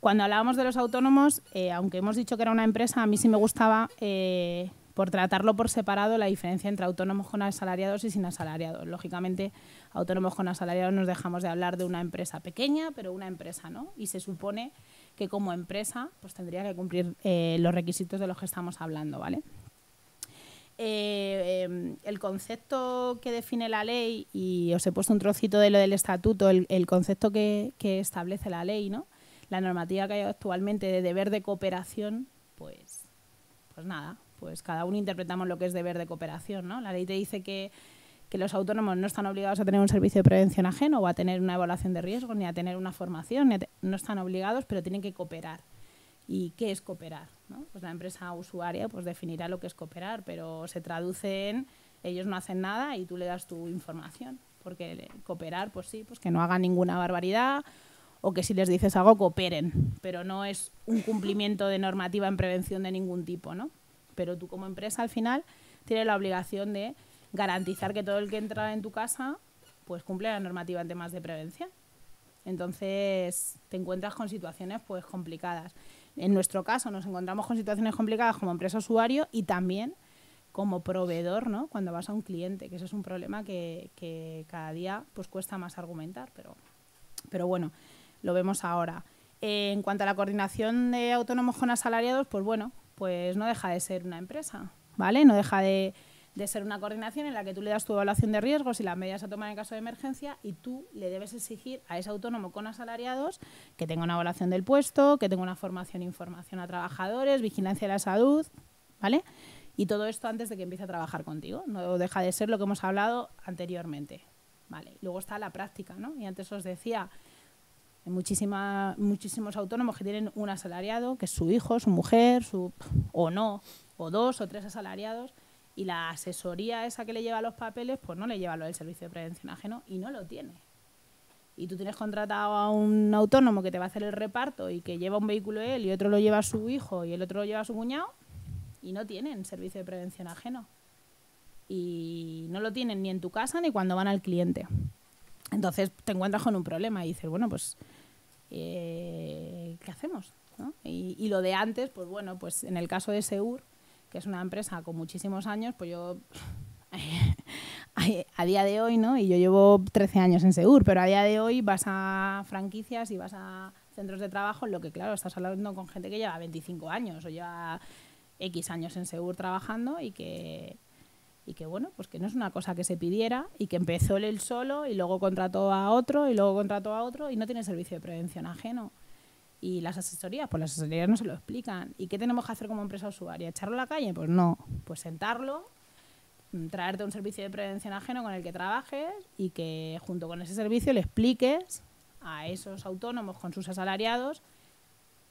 Cuando hablábamos de los autónomos, eh, aunque hemos dicho que era una empresa, a mí sí me gustaba, eh, por tratarlo por separado, la diferencia entre autónomos con asalariados y sin asalariados. Lógicamente, autónomos con asalariados nos dejamos de hablar de una empresa pequeña, pero una empresa, ¿no? Y se supone que como empresa pues tendría que cumplir eh, los requisitos de los que estamos hablando, ¿vale? Eh, em, el concepto que define la ley, y os he puesto un trocito de lo del estatuto, el, concepto que, establece la ley, ¿no? La normativa que hay actualmente de deber de cooperación, pues, pues nada, pues cada uno interpretamos lo que es deber de cooperación, La ley te dice que que los autónomos no están obligados a tener un servicio de prevención ajeno o a tener una evaluación de riesgos, ni a tener una formación, no están obligados, pero tienen que cooperar. ¿Y qué es cooperar? Pues la empresa usuaria pues, definirá lo que es cooperar, pero se traduce en ellos no hacen nada y tú le das tu información. Porque cooperar, pues sí, pues que no haga ninguna barbaridad o que si les dices algo cooperen, pero no es un cumplimiento de normativa en prevención de ningún tipo, ¿no? Pero tú como empresa al final tienes la obligación de garantizar que todo el que entra en tu casa pues cumple la normativa en temas de prevención. Entonces te encuentras con situaciones pues complicadas. En nuestro caso nos encontramos con situaciones complicadas como empresa usuario y también como proveedor, ¿no? Cuando vas a un cliente, que eso es un problema que, cada día pues cuesta más argumentar, pero, pero bueno, lo vemos ahora. Eh, en cuanto a la coordinación de autónomos con asalariados, pues bueno, pues no deja de ser una empresa, ¿vale? No deja de, de ser una coordinación en la que tú le das tu evaluación de riesgos y las medidas a tomar en caso de emergencia y tú le debes exigir a ese autónomo con asalariados que tenga una evaluación del puesto, que tenga una formación e información a trabajadores, vigilancia de la salud, ¿vale? Y todo esto antes de que empiece a trabajar contigo. No deja de ser lo que hemos hablado anteriormente. Vale. Luego está la práctica, ¿no? Y antes os decía, hay muchísima, muchísimos autónomos que tienen un asalariado, que es su hijo, su mujer, su, o no, o dos o tres asalariados y la asesoría esa que le lleva los papeles, pues no le lleva lo del servicio de prevención ajeno y no lo tiene. Y tú tienes contratado a un autónomo que te va a hacer el reparto y que lleva un vehículo él y otro lo lleva su hijo y el otro lo lleva su cuñado y no tienen servicio de prevención ajeno. Y no lo tienen ni en tu casa ni cuando van al cliente. Entonces te encuentras con un problema y dices, bueno, pues, eh, ¿qué hacemos? Y, lo de antes, pues bueno, pues en el caso de Seur, que es una empresa con muchísimos años, pues yo a día de hoy, ¿no? Y yo llevo 13 años en Segur, pero a día de hoy vas a franquicias y vas a centros de trabajo, en lo que claro, estás hablando con gente que lleva 25 años o lleva X años en Segur trabajando y que y que bueno, pues que no es una cosa que se pidiera y que empezó él solo y luego contrató a otro y luego contrató a otro y no tiene servicio de prevención ajeno. Y las asesorías, pues las asesorías no se lo explican. ¿Y qué tenemos que hacer como empresa usuaria? ¿Echarlo a la calle? Pues no. Pues sentarlo, mm, traerte un servicio de prevención ajeno con el que trabajes y que junto con ese servicio le expliques a esos autónomos con sus asalariados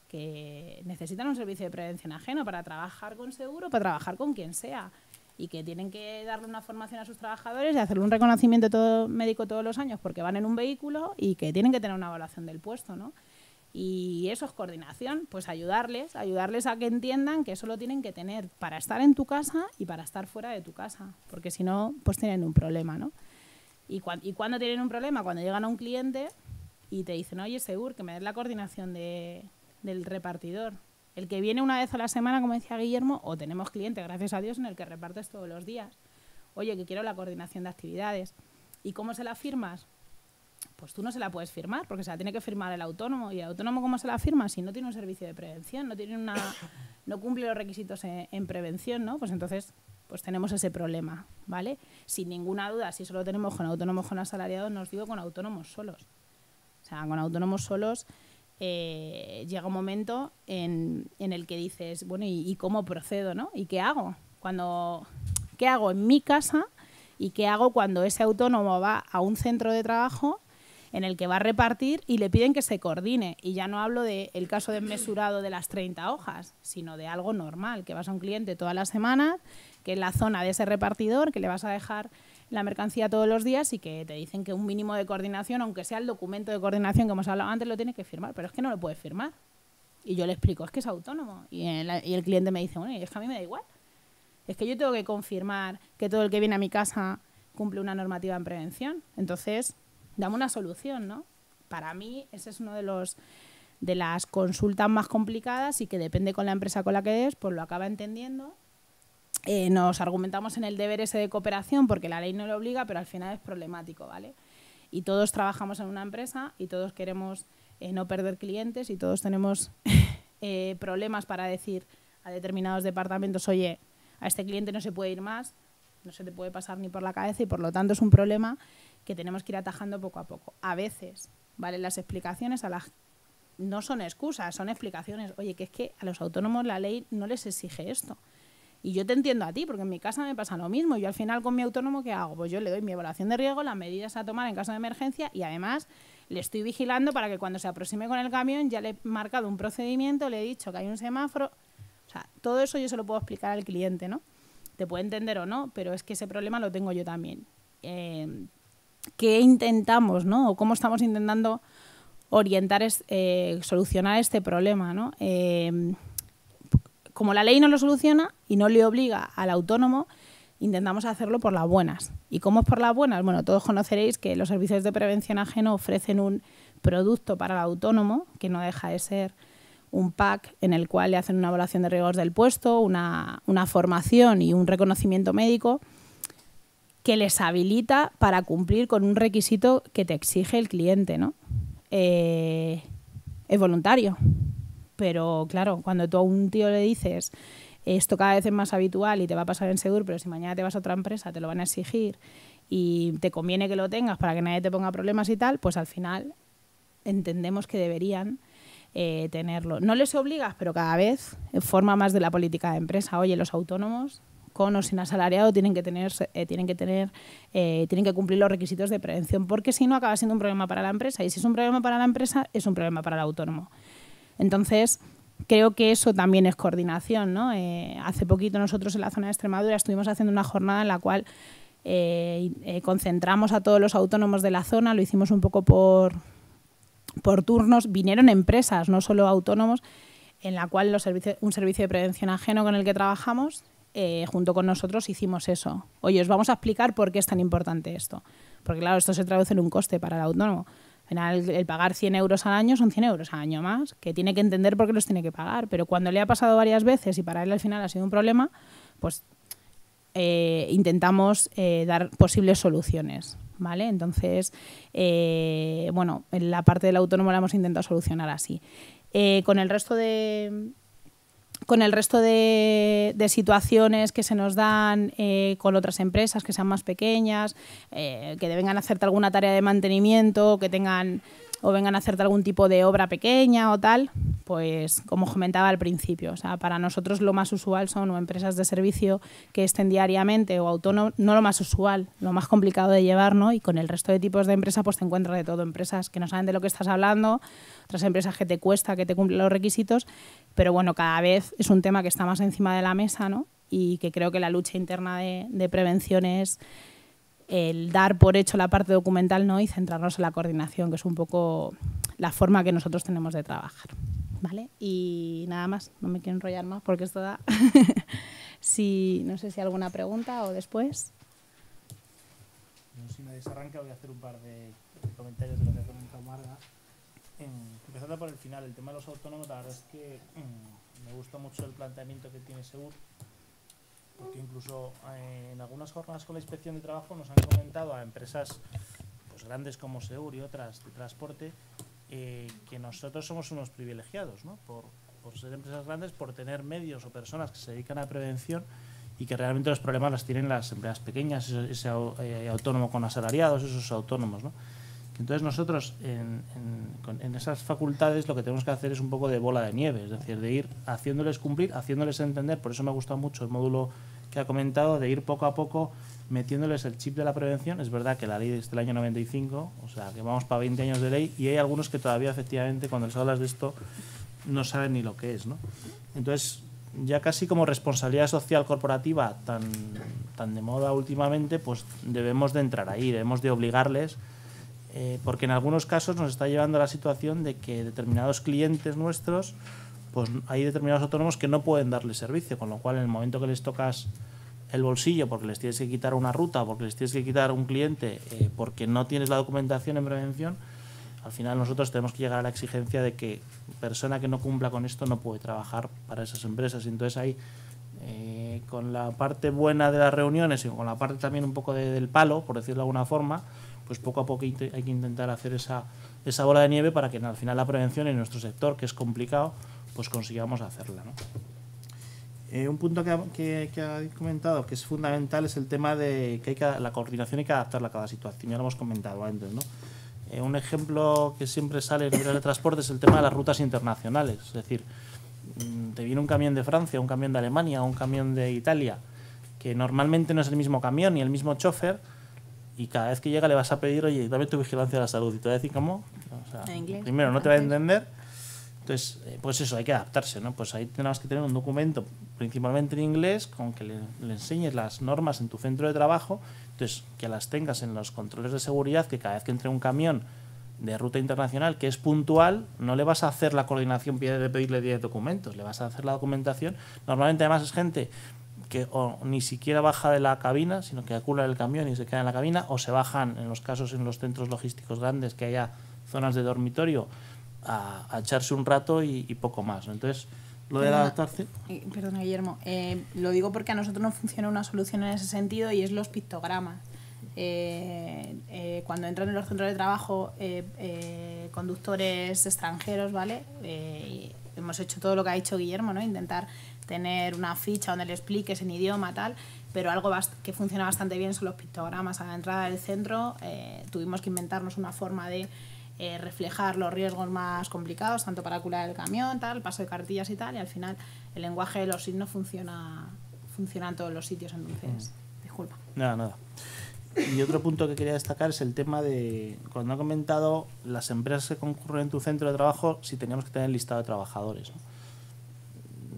que necesitan un servicio de prevención ajeno para trabajar con seguro, para trabajar con quien sea y que tienen que darle una formación a sus trabajadores y hacerle un reconocimiento todo, médico todos los años porque van en un vehículo y que tienen que tener una evaluación del puesto, ¿no? Y eso es coordinación, pues ayudarles, ayudarles a que entiendan que eso lo tienen que tener para estar en tu casa y para estar fuera de tu casa, porque si no, pues tienen un problema, ¿no? Y, y cuando tienen un problema, cuando llegan a un cliente y te dicen, oye, seguro que me des la coordinación de, del repartidor. El que viene una vez a la semana, como decía Guillermo, o tenemos cliente, gracias a Dios, en el que repartes todos los días. Oye, que quiero la coordinación de actividades. ¿Y cómo se la firmas? pues tú no se la puedes firmar porque se la tiene que firmar el autónomo. ¿Y el autónomo cómo se la firma? Si no tiene un servicio de prevención, no, tiene una, no cumple los requisitos en, prevención, ¿no? Pues entonces pues tenemos ese problema, ¿vale? Sin ninguna duda, si solo tenemos con autónomos con asalariados, nos digo con autónomos solos. O sea, con autónomos solos eh, llega un momento en, el que dices, bueno, ¿y, ¿y cómo procedo, no? ¿Y qué hago? Cuando, ¿Qué hago en mi casa y qué hago cuando ese autónomo va a un centro de trabajo en el que va a repartir y le piden que se coordine. Y ya no hablo del el caso desmesurado de las 30 hojas, sino de algo normal, que vas a un cliente todas las semanas, que es la zona de ese repartidor, que le vas a dejar la mercancía todos los días y que te dicen que un mínimo de coordinación, aunque sea el documento de coordinación que hemos hablado antes, lo tienes que firmar, pero es que no lo puedes firmar. Y yo le explico, es que es autónomo. Y el, y el cliente me dice, bueno, es que a mí me da igual. Es que yo tengo que confirmar que todo el que viene a mi casa cumple una normativa en prevención. Entonces, dame una solución, ¿no? Para mí ese es uno de los de las consultas más complicadas y que depende con la empresa con la que des, pues lo acaba entendiendo. Eh, nos argumentamos en el deber ese de cooperación porque la ley no lo obliga, pero al final es problemático, ¿vale? Y todos trabajamos en una empresa y todos queremos eh, no perder clientes y todos tenemos eh, problemas para decir a determinados departamentos, oye, a este cliente no se puede ir más, no se te puede pasar ni por la cabeza y por lo tanto es un problema que tenemos que ir atajando poco a poco. A veces, ¿vale? Las explicaciones a las no son excusas, son explicaciones. Oye, que es que a los autónomos la ley no les exige esto. Y yo te entiendo a ti, porque en mi casa me pasa lo mismo. Yo al final con mi autónomo, ¿qué hago? Pues yo le doy mi evaluación de riesgo, las medidas a tomar en caso de emergencia y además le estoy vigilando para que cuando se aproxime con el camión ya le he marcado un procedimiento, le he dicho que hay un semáforo. O sea, todo eso yo se lo puedo explicar al cliente, ¿no? Te puede entender o no, pero es que ese problema lo tengo yo también. Eh, qué intentamos, ¿no? O cómo estamos intentando orientar, eh, solucionar este problema, ¿no? Eh, como la ley no lo soluciona y no le obliga al autónomo, intentamos hacerlo por las buenas. ¿Y cómo es por las buenas? Bueno, todos conoceréis que los servicios de prevención ajeno ofrecen un producto para el autónomo, que no deja de ser un pack en el cual le hacen una evaluación de riesgos del puesto, una, una formación y un reconocimiento médico que les habilita para cumplir con un requisito que te exige el cliente, ¿no? Eh, es voluntario. Pero claro, cuando tú a un tío le dices esto cada vez es más habitual y te va a pasar en seguro pero si mañana te vas a otra empresa te lo van a exigir y te conviene que lo tengas para que nadie te ponga problemas y tal, pues al final entendemos que deberían eh, tenerlo. No les obligas, pero cada vez forma más de la política de empresa. Oye, los autónomos o sin asalariado tienen que tener, eh, tienen que tener, eh, tienen que cumplir los requisitos de prevención, porque si no acaba siendo un problema para la empresa y si es un problema para la empresa es un problema para el autónomo. Entonces creo que eso también es coordinación, ¿no? Eh, hace poquito nosotros en la zona de Extremadura estuvimos haciendo una jornada en la cual concentramos a todos los autónomos de la zona, lo hicimos un poco por por turnos vinieron empresas, no solo autónomos, en la cual los servicios, un servicio de prevención ajeno con el que trabajamos eh, junto con nosotros hicimos eso. Oye, os vamos a explicar por qué es tan importante esto. Porque claro, esto se traduce en un coste para el autónomo. El, el pagar 100 euros al año son 100 euros al año más, que tiene que entender por qué los tiene que pagar. Pero cuando le ha pasado varias veces y para él al final ha sido un problema, pues eh, intentamos eh, dar posibles soluciones. ¿Vale? Entonces, bueno, en la parte del autónomo la hemos intentado solucionar así. con el resto de, con el resto de, situaciones que se nos dan eh, con otras empresas que sean más pequeñas, eh, que vengan a hacerte alguna tarea de mantenimiento, que tengan o vengan a hacerte algún tipo de obra pequeña o tal, pues como comentaba al principio, o sea, para nosotros lo más usual son empresas de servicio que estén diariamente o autónomos, no lo más usual, lo más complicado de llevar, Y con el resto de tipos de empresas pues te encuentras de todo, empresas que no saben de lo que estás hablando, otras empresas que te cuesta, que te cumplen los requisitos, pero bueno, cada vez es un tema que está más encima de la mesa, Y que creo que la lucha interna de, prevención es el dar por hecho la parte documental ¿no? y centrarnos en la coordinación, que es un poco la forma que nosotros tenemos de trabajar. ¿Vale? Y nada más, no me quiero enrollar más porque esto da. si, no sé si alguna pregunta o después. No, si me desarranca, voy a hacer un par de comentarios de lo que ha comentado Marga empezando por el final, el tema de los autónomos, la verdad es que mm, me gusta mucho el planteamiento que tiene Segur, porque incluso eh, en algunas jornadas con la inspección de trabajo nos han comentado a empresas pues, grandes como Segur y otras de transporte eh, que nosotros somos unos privilegiados ¿no? por, ser empresas grandes, por tener medios o personas que se dedican a prevención y que realmente los problemas los tienen las empresas pequeñas, ese, eh, autónomo con asalariados, esos autónomos. ¿no? Entonces nosotros en, esas facultades lo que tenemos que hacer es un poco de bola de nieve, es decir, de ir haciéndoles cumplir, haciéndoles entender, por eso me ha gustado mucho el módulo que ha comentado, de ir poco a poco metiéndoles el chip de la prevención. Es verdad que la ley es del año 95, o sea, que vamos para 20 años de ley y hay algunos que todavía efectivamente cuando les hablas de esto no saben ni lo que es, ¿no? Entonces, ya casi como responsabilidad social corporativa tan, tan de moda últimamente, pues debemos de entrar ahí, debemos de obligarles eh, porque en algunos casos nos está llevando a la situación de que determinados clientes nuestros, pues hay determinados autónomos que no pueden darle servicio, con lo cual en el momento que les tocas el bolsillo porque les tienes que quitar una ruta, porque les tienes que quitar un cliente, eh, porque no tienes la documentación en prevención, al final nosotros tenemos que llegar a la exigencia de que persona que no cumpla con esto no puede trabajar para esas empresas. Entonces ahí, eh, con la parte buena de las reuniones y con la parte también un poco del palo, por decirlo de alguna forma, pues poco a poco hay que intentar hacer esa, esa bola de nieve para que al final la prevención en nuestro sector, que es complicado, pues consigamos hacerla. Eh, un punto que, que, ha comentado que es fundamental es el tema de que, la coordinación hay que adaptarla a cada situación, ya lo hemos comentado antes. ¿no? Eh, un ejemplo que siempre sale en el de transporte es el tema de las rutas internacionales, es decir, mm, te viene un camión de Francia, un camión de Alemania, un camión de Italia, que normalmente no es el mismo camión ni el mismo chofer, y cada vez que llega le vas a pedir, oye, dame tu vigilancia de la salud. Y te va a decir, ¿cómo? primero, no te va a entender. Entonces, eh, pues eso, hay que adaptarse, ¿no? Pues ahí tenemos que tener un documento, principalmente en inglés, con que le, le, enseñes las normas en tu centro de trabajo, entonces que las tengas en los controles de seguridad, que cada vez que entre un camión de ruta internacional que es puntual, no le vas a hacer la coordinación de pedirle 10 documentos, le vas a hacer la documentación. Normalmente además es gente que ni siquiera baja de la cabina, sino que acula el camión y se queda en la cabina, o se bajan, en los casos en los centros logísticos grandes que haya zonas de dormitorio, a, echarse un rato y, poco más. Entonces, lo de adaptarse. Perdona, Guillermo. Eh, lo digo porque a nosotros no funciona una solución en ese sentido y es los pictogramas. Eh, eh, cuando entran en los centros de trabajo conductores extranjeros, ¿vale? hemos hecho todo lo que ha dicho Guillermo, ¿no? Intentar tener una ficha donde le expliques en idioma, tal, pero algo que funciona bastante bien son los pictogramas a la entrada del centro. Eh, tuvimos que inventarnos una forma de eh, reflejar los riesgos más complicados, tanto para curar el camión, tal, paso de cartillas y tal, y al final el lenguaje de los signos funciona, en todos los sitios, entonces, mm. disculpa. Nada, nada. Y otro punto que quería destacar es el tema de, cuando ha comentado las empresas que concurren en tu centro de trabajo, si teníamos que tener listado de trabajadores. ¿no?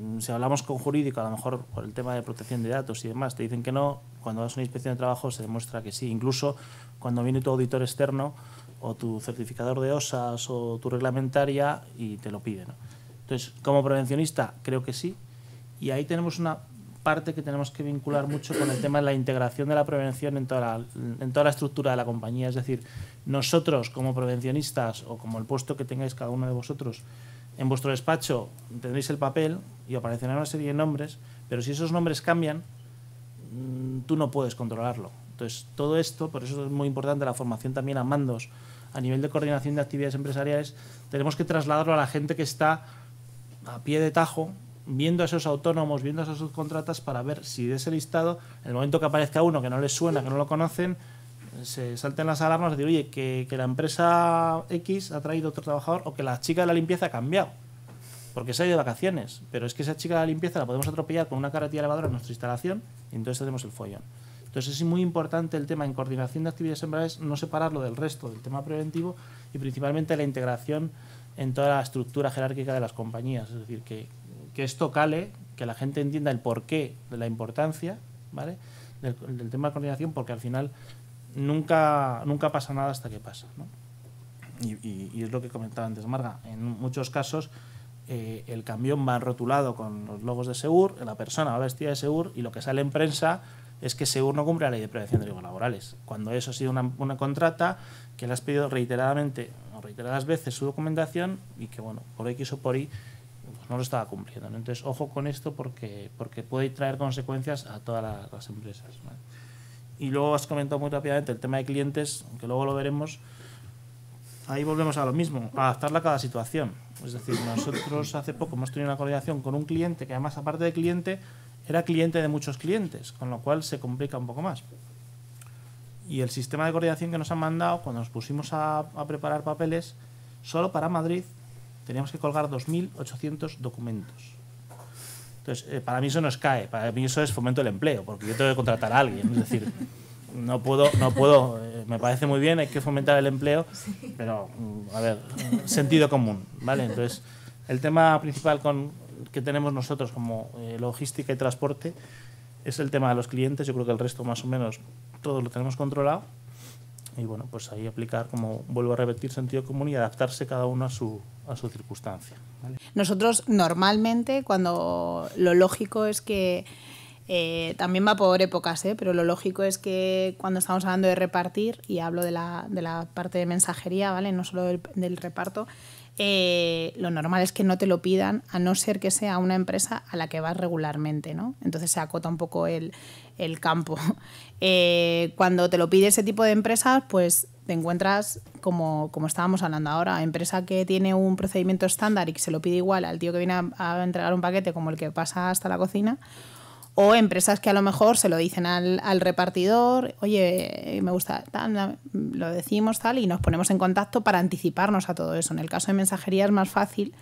Mm, si hablamos con jurídico, a lo mejor por el tema de protección de datos y demás, te dicen que no, cuando vas a una inspección de trabajo se demuestra que sí. Incluso cuando viene tu auditor externo o tu certificador de OSAS o tu reglamentaria y te lo piden. Entonces, como prevencionista, creo que sí. Y ahí tenemos una parte que tenemos que vincular mucho con el tema de la integración de la prevención en toda la, en toda la estructura de la compañía. Es decir, nosotros como prevencionistas o como el puesto que tengáis cada uno de vosotros, en vuestro despacho tendréis el papel y aparecerán una serie de nombres, pero si esos nombres cambian, mm, tú no puedes controlarlo. Entonces, todo esto, por eso es muy importante la formación también a mandos a nivel de coordinación de actividades empresariales, tenemos que trasladarlo a la gente que está a pie de tajo, viendo a esos autónomos, viendo a esos subcontratas para ver si de ese listado, en el momento que aparezca uno que no les suena, que no lo conocen, se salten las alarmas de, oye, que, la empresa X ha traído otro trabajador o que la chica de la limpieza ha cambiado porque se ha ido de vacaciones, pero es que esa chica de la limpieza la podemos atropellar con una carretilla elevadora en nuestra instalación y entonces tenemos el follón. Entonces es muy importante el tema en coordinación de actividades empresariales, no separarlo del resto del tema preventivo y principalmente la integración en toda la estructura jerárquica de las compañías. Es decir, que, esto cale, que la gente entienda el porqué de la importancia ¿vale? del tema de coordinación, porque al final nunca, nunca pasa nada hasta que pasa. Y, es lo que comentaba antes Marga, en muchos casos eh, el camión va rotulado con los logos de Segur, la persona va vestida de Segur y lo que sale en prensa es que Segur no cumple la ley de prevención de riesgos laborales. Cuando eso ha sido una, contrata que le has pedido reiteradamente o reiteradas veces su documentación y que, bueno, por X o por Y pues no lo estaba cumpliendo. Entonces, ojo con esto porque, porque puede traer consecuencias a todas las, empresas. Y luego has comentado muy rápidamente el tema de clientes, que luego lo veremos. Ahí volvemos a lo mismo, a adaptarla a cada situación. Es decir, nosotros hace poco hemos tenido una coordinación con un cliente que además, aparte de cliente, era cliente de muchos clientes, con lo cual se complica un poco más. Y el sistema de coordinación que nos han mandado, cuando nos pusimos a, a preparar papeles, solo para Madrid teníamos que colgar 2.800 documentos. Eh, para mí eso no es cae, para mí eso es fomento del empleo, porque yo tengo que contratar a alguien, es decir, no puedo, no puedo, eh, me parece muy bien, hay que fomentar el empleo, pero, mm, a ver, eh, sentido común, ¿vale? Entonces, el tema principal que tenemos nosotros como logística y transporte es el tema de los clientes, yo creo que el resto más o menos todos lo tenemos controlado y bueno, pues ahí aplicar, como vuelvo a repetir, sentido común y adaptarse cada uno a su, circunstancia. Nosotros normalmente cuando lo lógico es que eh, también va por épocas, ¿eh? pero lo lógico es que cuando estamos hablando de repartir, y hablo de la, parte de mensajería, ¿vale? No solo del, reparto, eh, lo normal es que no te lo pidan, a no ser que sea una empresa a la que vas regularmente, ¿no? Entonces se acota un poco el, el campo. Eh, cuando te lo pide ese tipo de empresas, pues te encuentras, como, como estábamos hablando ahora, empresa que tiene un procedimiento estándar y que se lo pide igual al tío que viene a, entregar un paquete como el que pasa hasta la cocina, o empresas que a lo mejor se lo dicen al, repartidor, oye, me gusta, lo decimos tal, y nos ponemos en contacto para anticiparnos a todo eso. En el caso de mensajería es más fácil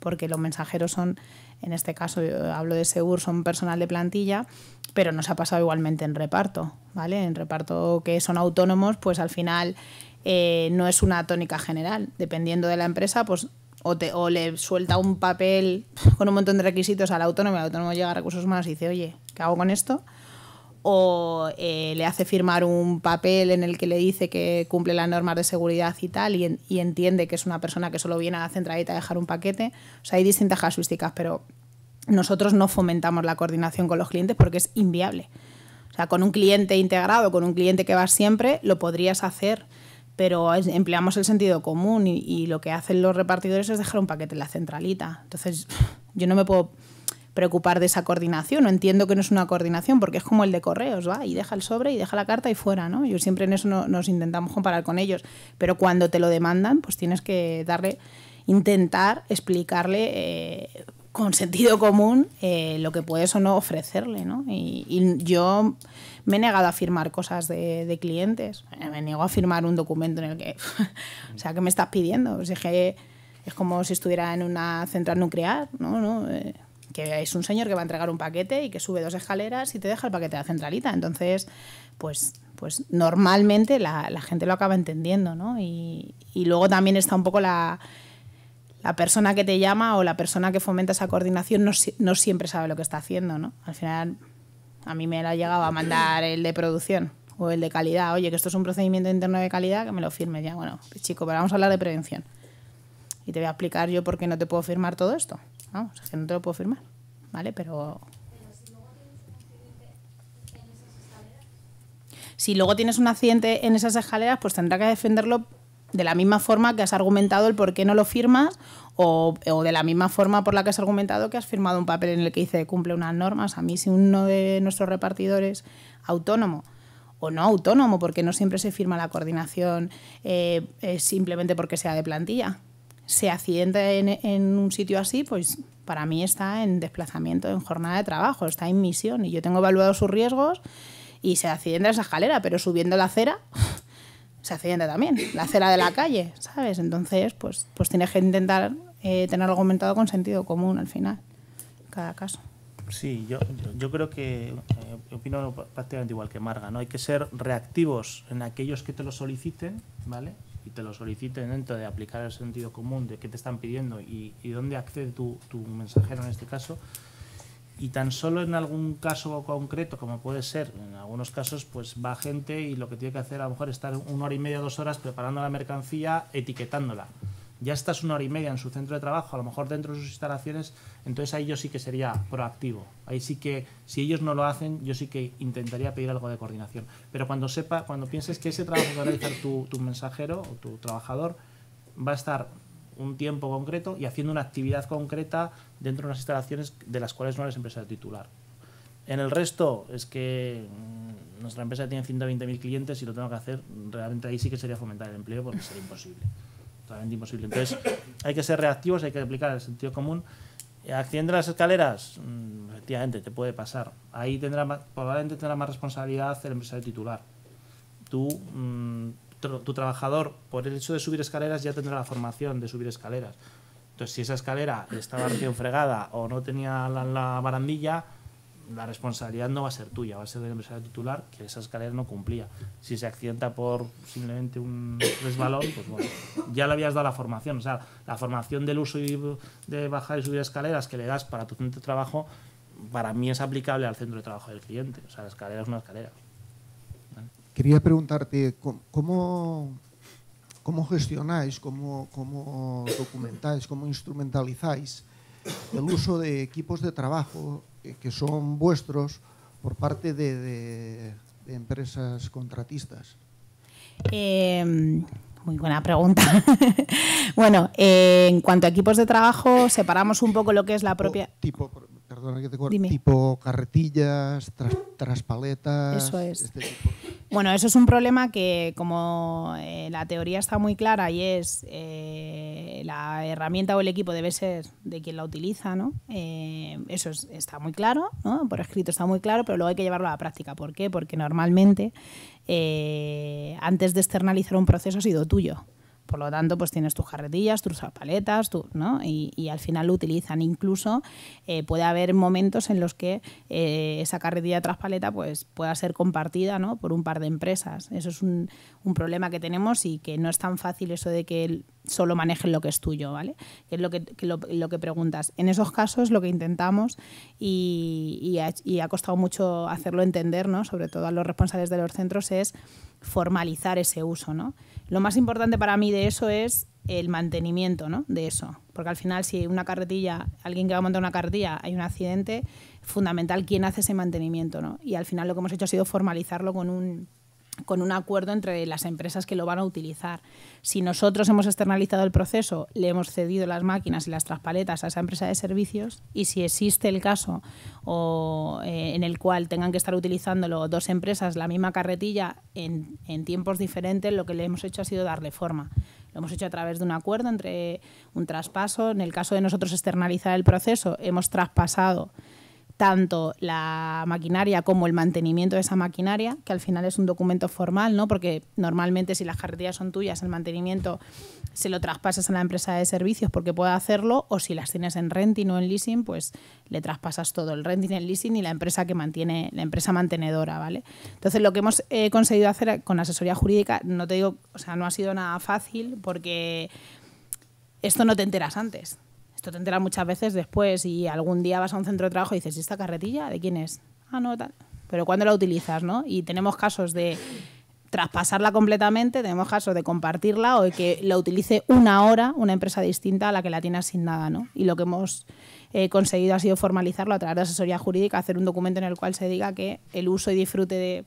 porque los mensajeros son, en este caso hablo de Segur, son personal de plantilla pero nos ha pasado igualmente en reparto, ¿vale? En reparto que son autónomos, pues al final eh, no es una tónica general. Dependiendo de la empresa, pues o, te, le suelta un papel con un montón de requisitos al autónomo, el autónomo llega a recursos humanos y dice, oye, ¿qué hago con esto? O eh, le hace firmar un papel en el que le dice que cumple las normas de seguridad y tal, y, y entiende que es una persona que solo viene a la centralita a dejar un paquete. O sea, hay distintas casuísticas, pero nosotros no fomentamos la coordinación con los clientes porque es inviable. O sea, con un cliente integrado, con un cliente que va siempre, lo podrías hacer, pero empleamos el sentido común y, lo que hacen los repartidores es dejar un paquete en la centralita. Entonces, yo no me puedo preocupar de esa coordinación, No entiendo que no es una coordinación, porque es como el de correos, va, y deja el sobre y deja la carta y fuera, ¿no? Yo siempre en eso nos intentamos comparar con ellos, pero cuando te lo demandan, pues tienes que darle, intentar explicarle eh, con sentido común eh, lo que puedes o no ofrecerle, ¿no? Y, yo me he negado a firmar cosas de, clientes, eh, me niego a firmar un documento en el que, o sea, ¿qué me estás pidiendo? O que es como si estuviera en una central nuclear, ¿no? Eh, que es un señor que va a entregar un paquete y que sube dos escaleras y te deja el paquete a la centralita. Entonces, pues, pues normalmente la, gente lo acaba entendiendo, ¿no? y luego también está un poco la la persona que te llama o la persona que fomenta esa coordinación no, siempre sabe lo que está haciendo, ¿no? Al final, a mí me ha llegado a mandar el de producción o el de calidad. Oye, que esto es un procedimiento interno de calidad, que me lo firme ya. Bueno, chico, pero vamos a hablar de prevención. Y te voy a explicar yo por qué no te puedo firmar todo esto. Vamos, es que no te lo puedo firmar, ¿vale? Pero... Si luego tienes un accidente en esas escaleras, pues tendrá que defenderlo de la misma forma que has argumentado el por qué no lo firmas o, de la misma forma por la que has argumentado que has firmado un papel en el que dice cumple unas normas. A mí si uno de nuestros repartidores autónomo o no autónomo, porque no siempre se firma la coordinación eh, simplemente porque sea de plantilla, se accidenta en, un sitio así, pues para mí está en desplazamiento, en jornada de trabajo, está en misión y yo tengo evaluado sus riesgos y se accidenta esa escalera, pero subiendo la acera se accidenta también, la acera de la calle, ¿sabes? Entonces, pues, pues tienes que intentar eh, tener tener argumentado con sentido común al final, en cada caso. Sí, yo, yo, creo que eh, opino prácticamente igual que Marga, ¿no? Hay que ser reactivos en aquellos que te lo soliciten, ¿vale? Y te lo soliciten dentro de aplicar el sentido común de qué te están pidiendo y, y dónde accede tu, tu mensajero en este caso y tan solo en algún caso concreto, como puede ser, en algunos casos, pues va gente y lo que tiene que hacer a lo mejor es estar una hora y media, dos horas preparando la mercancía, etiquetándola. Ya estás una hora y media en su centro de trabajo, a lo mejor dentro de sus instalaciones, entonces ahí yo sí que sería proactivo. Ahí sí que, si ellos no lo hacen, yo sí que intentaría pedir algo de coordinación. Pero cuando sepa, cuando pienses que ese trabajo que va a realizar tu mensajero o tu trabajador va a estar un tiempo concreto y haciendo una actividad concreta dentro de unas instalaciones de las cuales no eres empresa titular. En el resto es que mm, nuestra empresa tiene 120.000 clientes y lo tengo que hacer, realmente ahí sí que sería fomentar el empleo porque sería imposible. Totalmente imposible. Entonces hay que ser reactivos, hay que aplicar el sentido común. Accidente de las escaleras, mm, efectivamente, te puede pasar. Ahí tendrá probablemente tendrá más responsabilidad el empresario titular. Tú mm, tu, trabajador, por el hecho de subir escaleras, ya tendrá la formación de subir escaleras. Entonces, si esa escalera estaba recién fregada o no tenía la, barandilla, la responsabilidad no va a ser tuya, va a ser del empresario titular que esa escalera no cumplía. Si se accidenta por simplemente un resbalón, pues bueno, ya le habías dado la formación. O sea, la formación del uso de bajar y subir escaleras que le das para tu centro de trabajo, para mí es aplicable al centro de trabajo del cliente. O sea, la escalera es una escalera. Quería preguntarte, ¿cómo, cómo gestionáis, cómo, documentáis, cómo instrumentalizáis el uso de equipos de trabajo eh, que son vuestros por parte de, empresas contratistas? Em, muy buena pregunta. bueno, eh, en cuanto a equipos de trabajo, separamos un poco lo que es la propia... Tipo, tipo carretillas, tras, traspaletas. Eso es. Este bueno, eso es un problema que como eh, la teoría está muy clara y es eh, la herramienta o el equipo debe ser de quien la utiliza, ¿no? Eh, eso está muy claro, ¿no? Por escrito está muy claro, pero luego hay que llevarlo a la práctica. ¿Por qué? Porque normalmente antes de externalizar un proceso ha sido tuyo. Por lo tanto, pues tienes tus carretillas, tus paletas, ¿no? Y, al final lo utilizan. Incluso eh, puede haber momentos en los que eh, esa carretilla tras paleta pues, pueda ser compartida ¿no? por un par de empresas. Eso es un, problema que tenemos y que no es tan fácil eso de que solo manejen lo que es tuyo, ¿vale? es lo que, lo, que preguntas. En esos casos lo que intentamos y, ha, costado mucho hacerlo entender, Sobre todo a los responsables de los centros es formalizar ese uso, ¿no? Lo más importante para mí de eso es el mantenimiento ¿no? de eso. Porque al final, si una carretilla, alguien que va a montar una carretilla, hay un accidente, fundamental quién hace ese mantenimiento. ¿no? Y al final lo que hemos hecho ha sido formalizarlo con un con un acuerdo entre las empresas que lo van a utilizar. Si nosotros hemos externalizado el proceso, le hemos cedido las máquinas y las traspaletas a esa empresa de servicios y si existe el caso eh, en el cual tengan que estar utilizándolo dos empresas la misma carretilla en, en tiempos diferentes, lo que le hemos hecho ha sido darle forma. Lo hemos hecho a través de un acuerdo entre un traspaso. En el caso de nosotros externalizar el proceso, hemos traspasado tanto la maquinaria como el mantenimiento de esa maquinaria, que al final es un documento formal, ¿no? Porque normalmente si las carretillas son tuyas, el mantenimiento se lo traspasas a la empresa de servicios porque puede hacerlo, o si las tienes en renting o en leasing, pues le traspasas todo, el renting, el leasing y la empresa que mantiene, la empresa mantenedora, ¿vale? Entonces lo que hemos eh, conseguido hacer con asesoría jurídica, no te digo, o sea, no ha sido nada fácil porque esto no te enteras antes. Esto te enteras muchas veces después y algún día vas a un centro de trabajo y dices, ¿y esta carretilla de quién es? Ah, no, tal. Pero ¿cuándo la utilizas, no? Y tenemos casos de traspasarla completamente, tenemos casos de compartirla o de que la utilice una hora una empresa distinta a la que la tiene asignada, ¿no? Y lo que hemos eh, conseguido ha sido formalizarlo a través de asesoría jurídica, hacer un documento en el cual se diga que el uso y disfrute del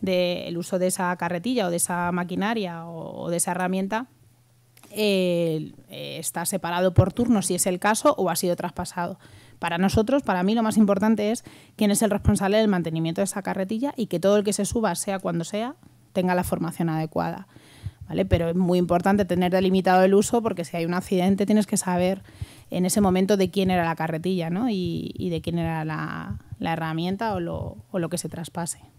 de, el uso de esa carretilla o de esa maquinaria o de esa herramienta eh, está separado por turno, si es el caso, o ha sido traspasado. Para nosotros, para mí, lo más importante es quién es el responsable del mantenimiento de esa carretilla y que todo el que se suba, sea cuando sea, tenga la formación adecuada. ¿Vale? Pero es muy importante tener delimitado el uso porque si hay un accidente tienes que saber en ese momento de quién era la carretilla y, de quién era la, herramienta o lo que se traspase.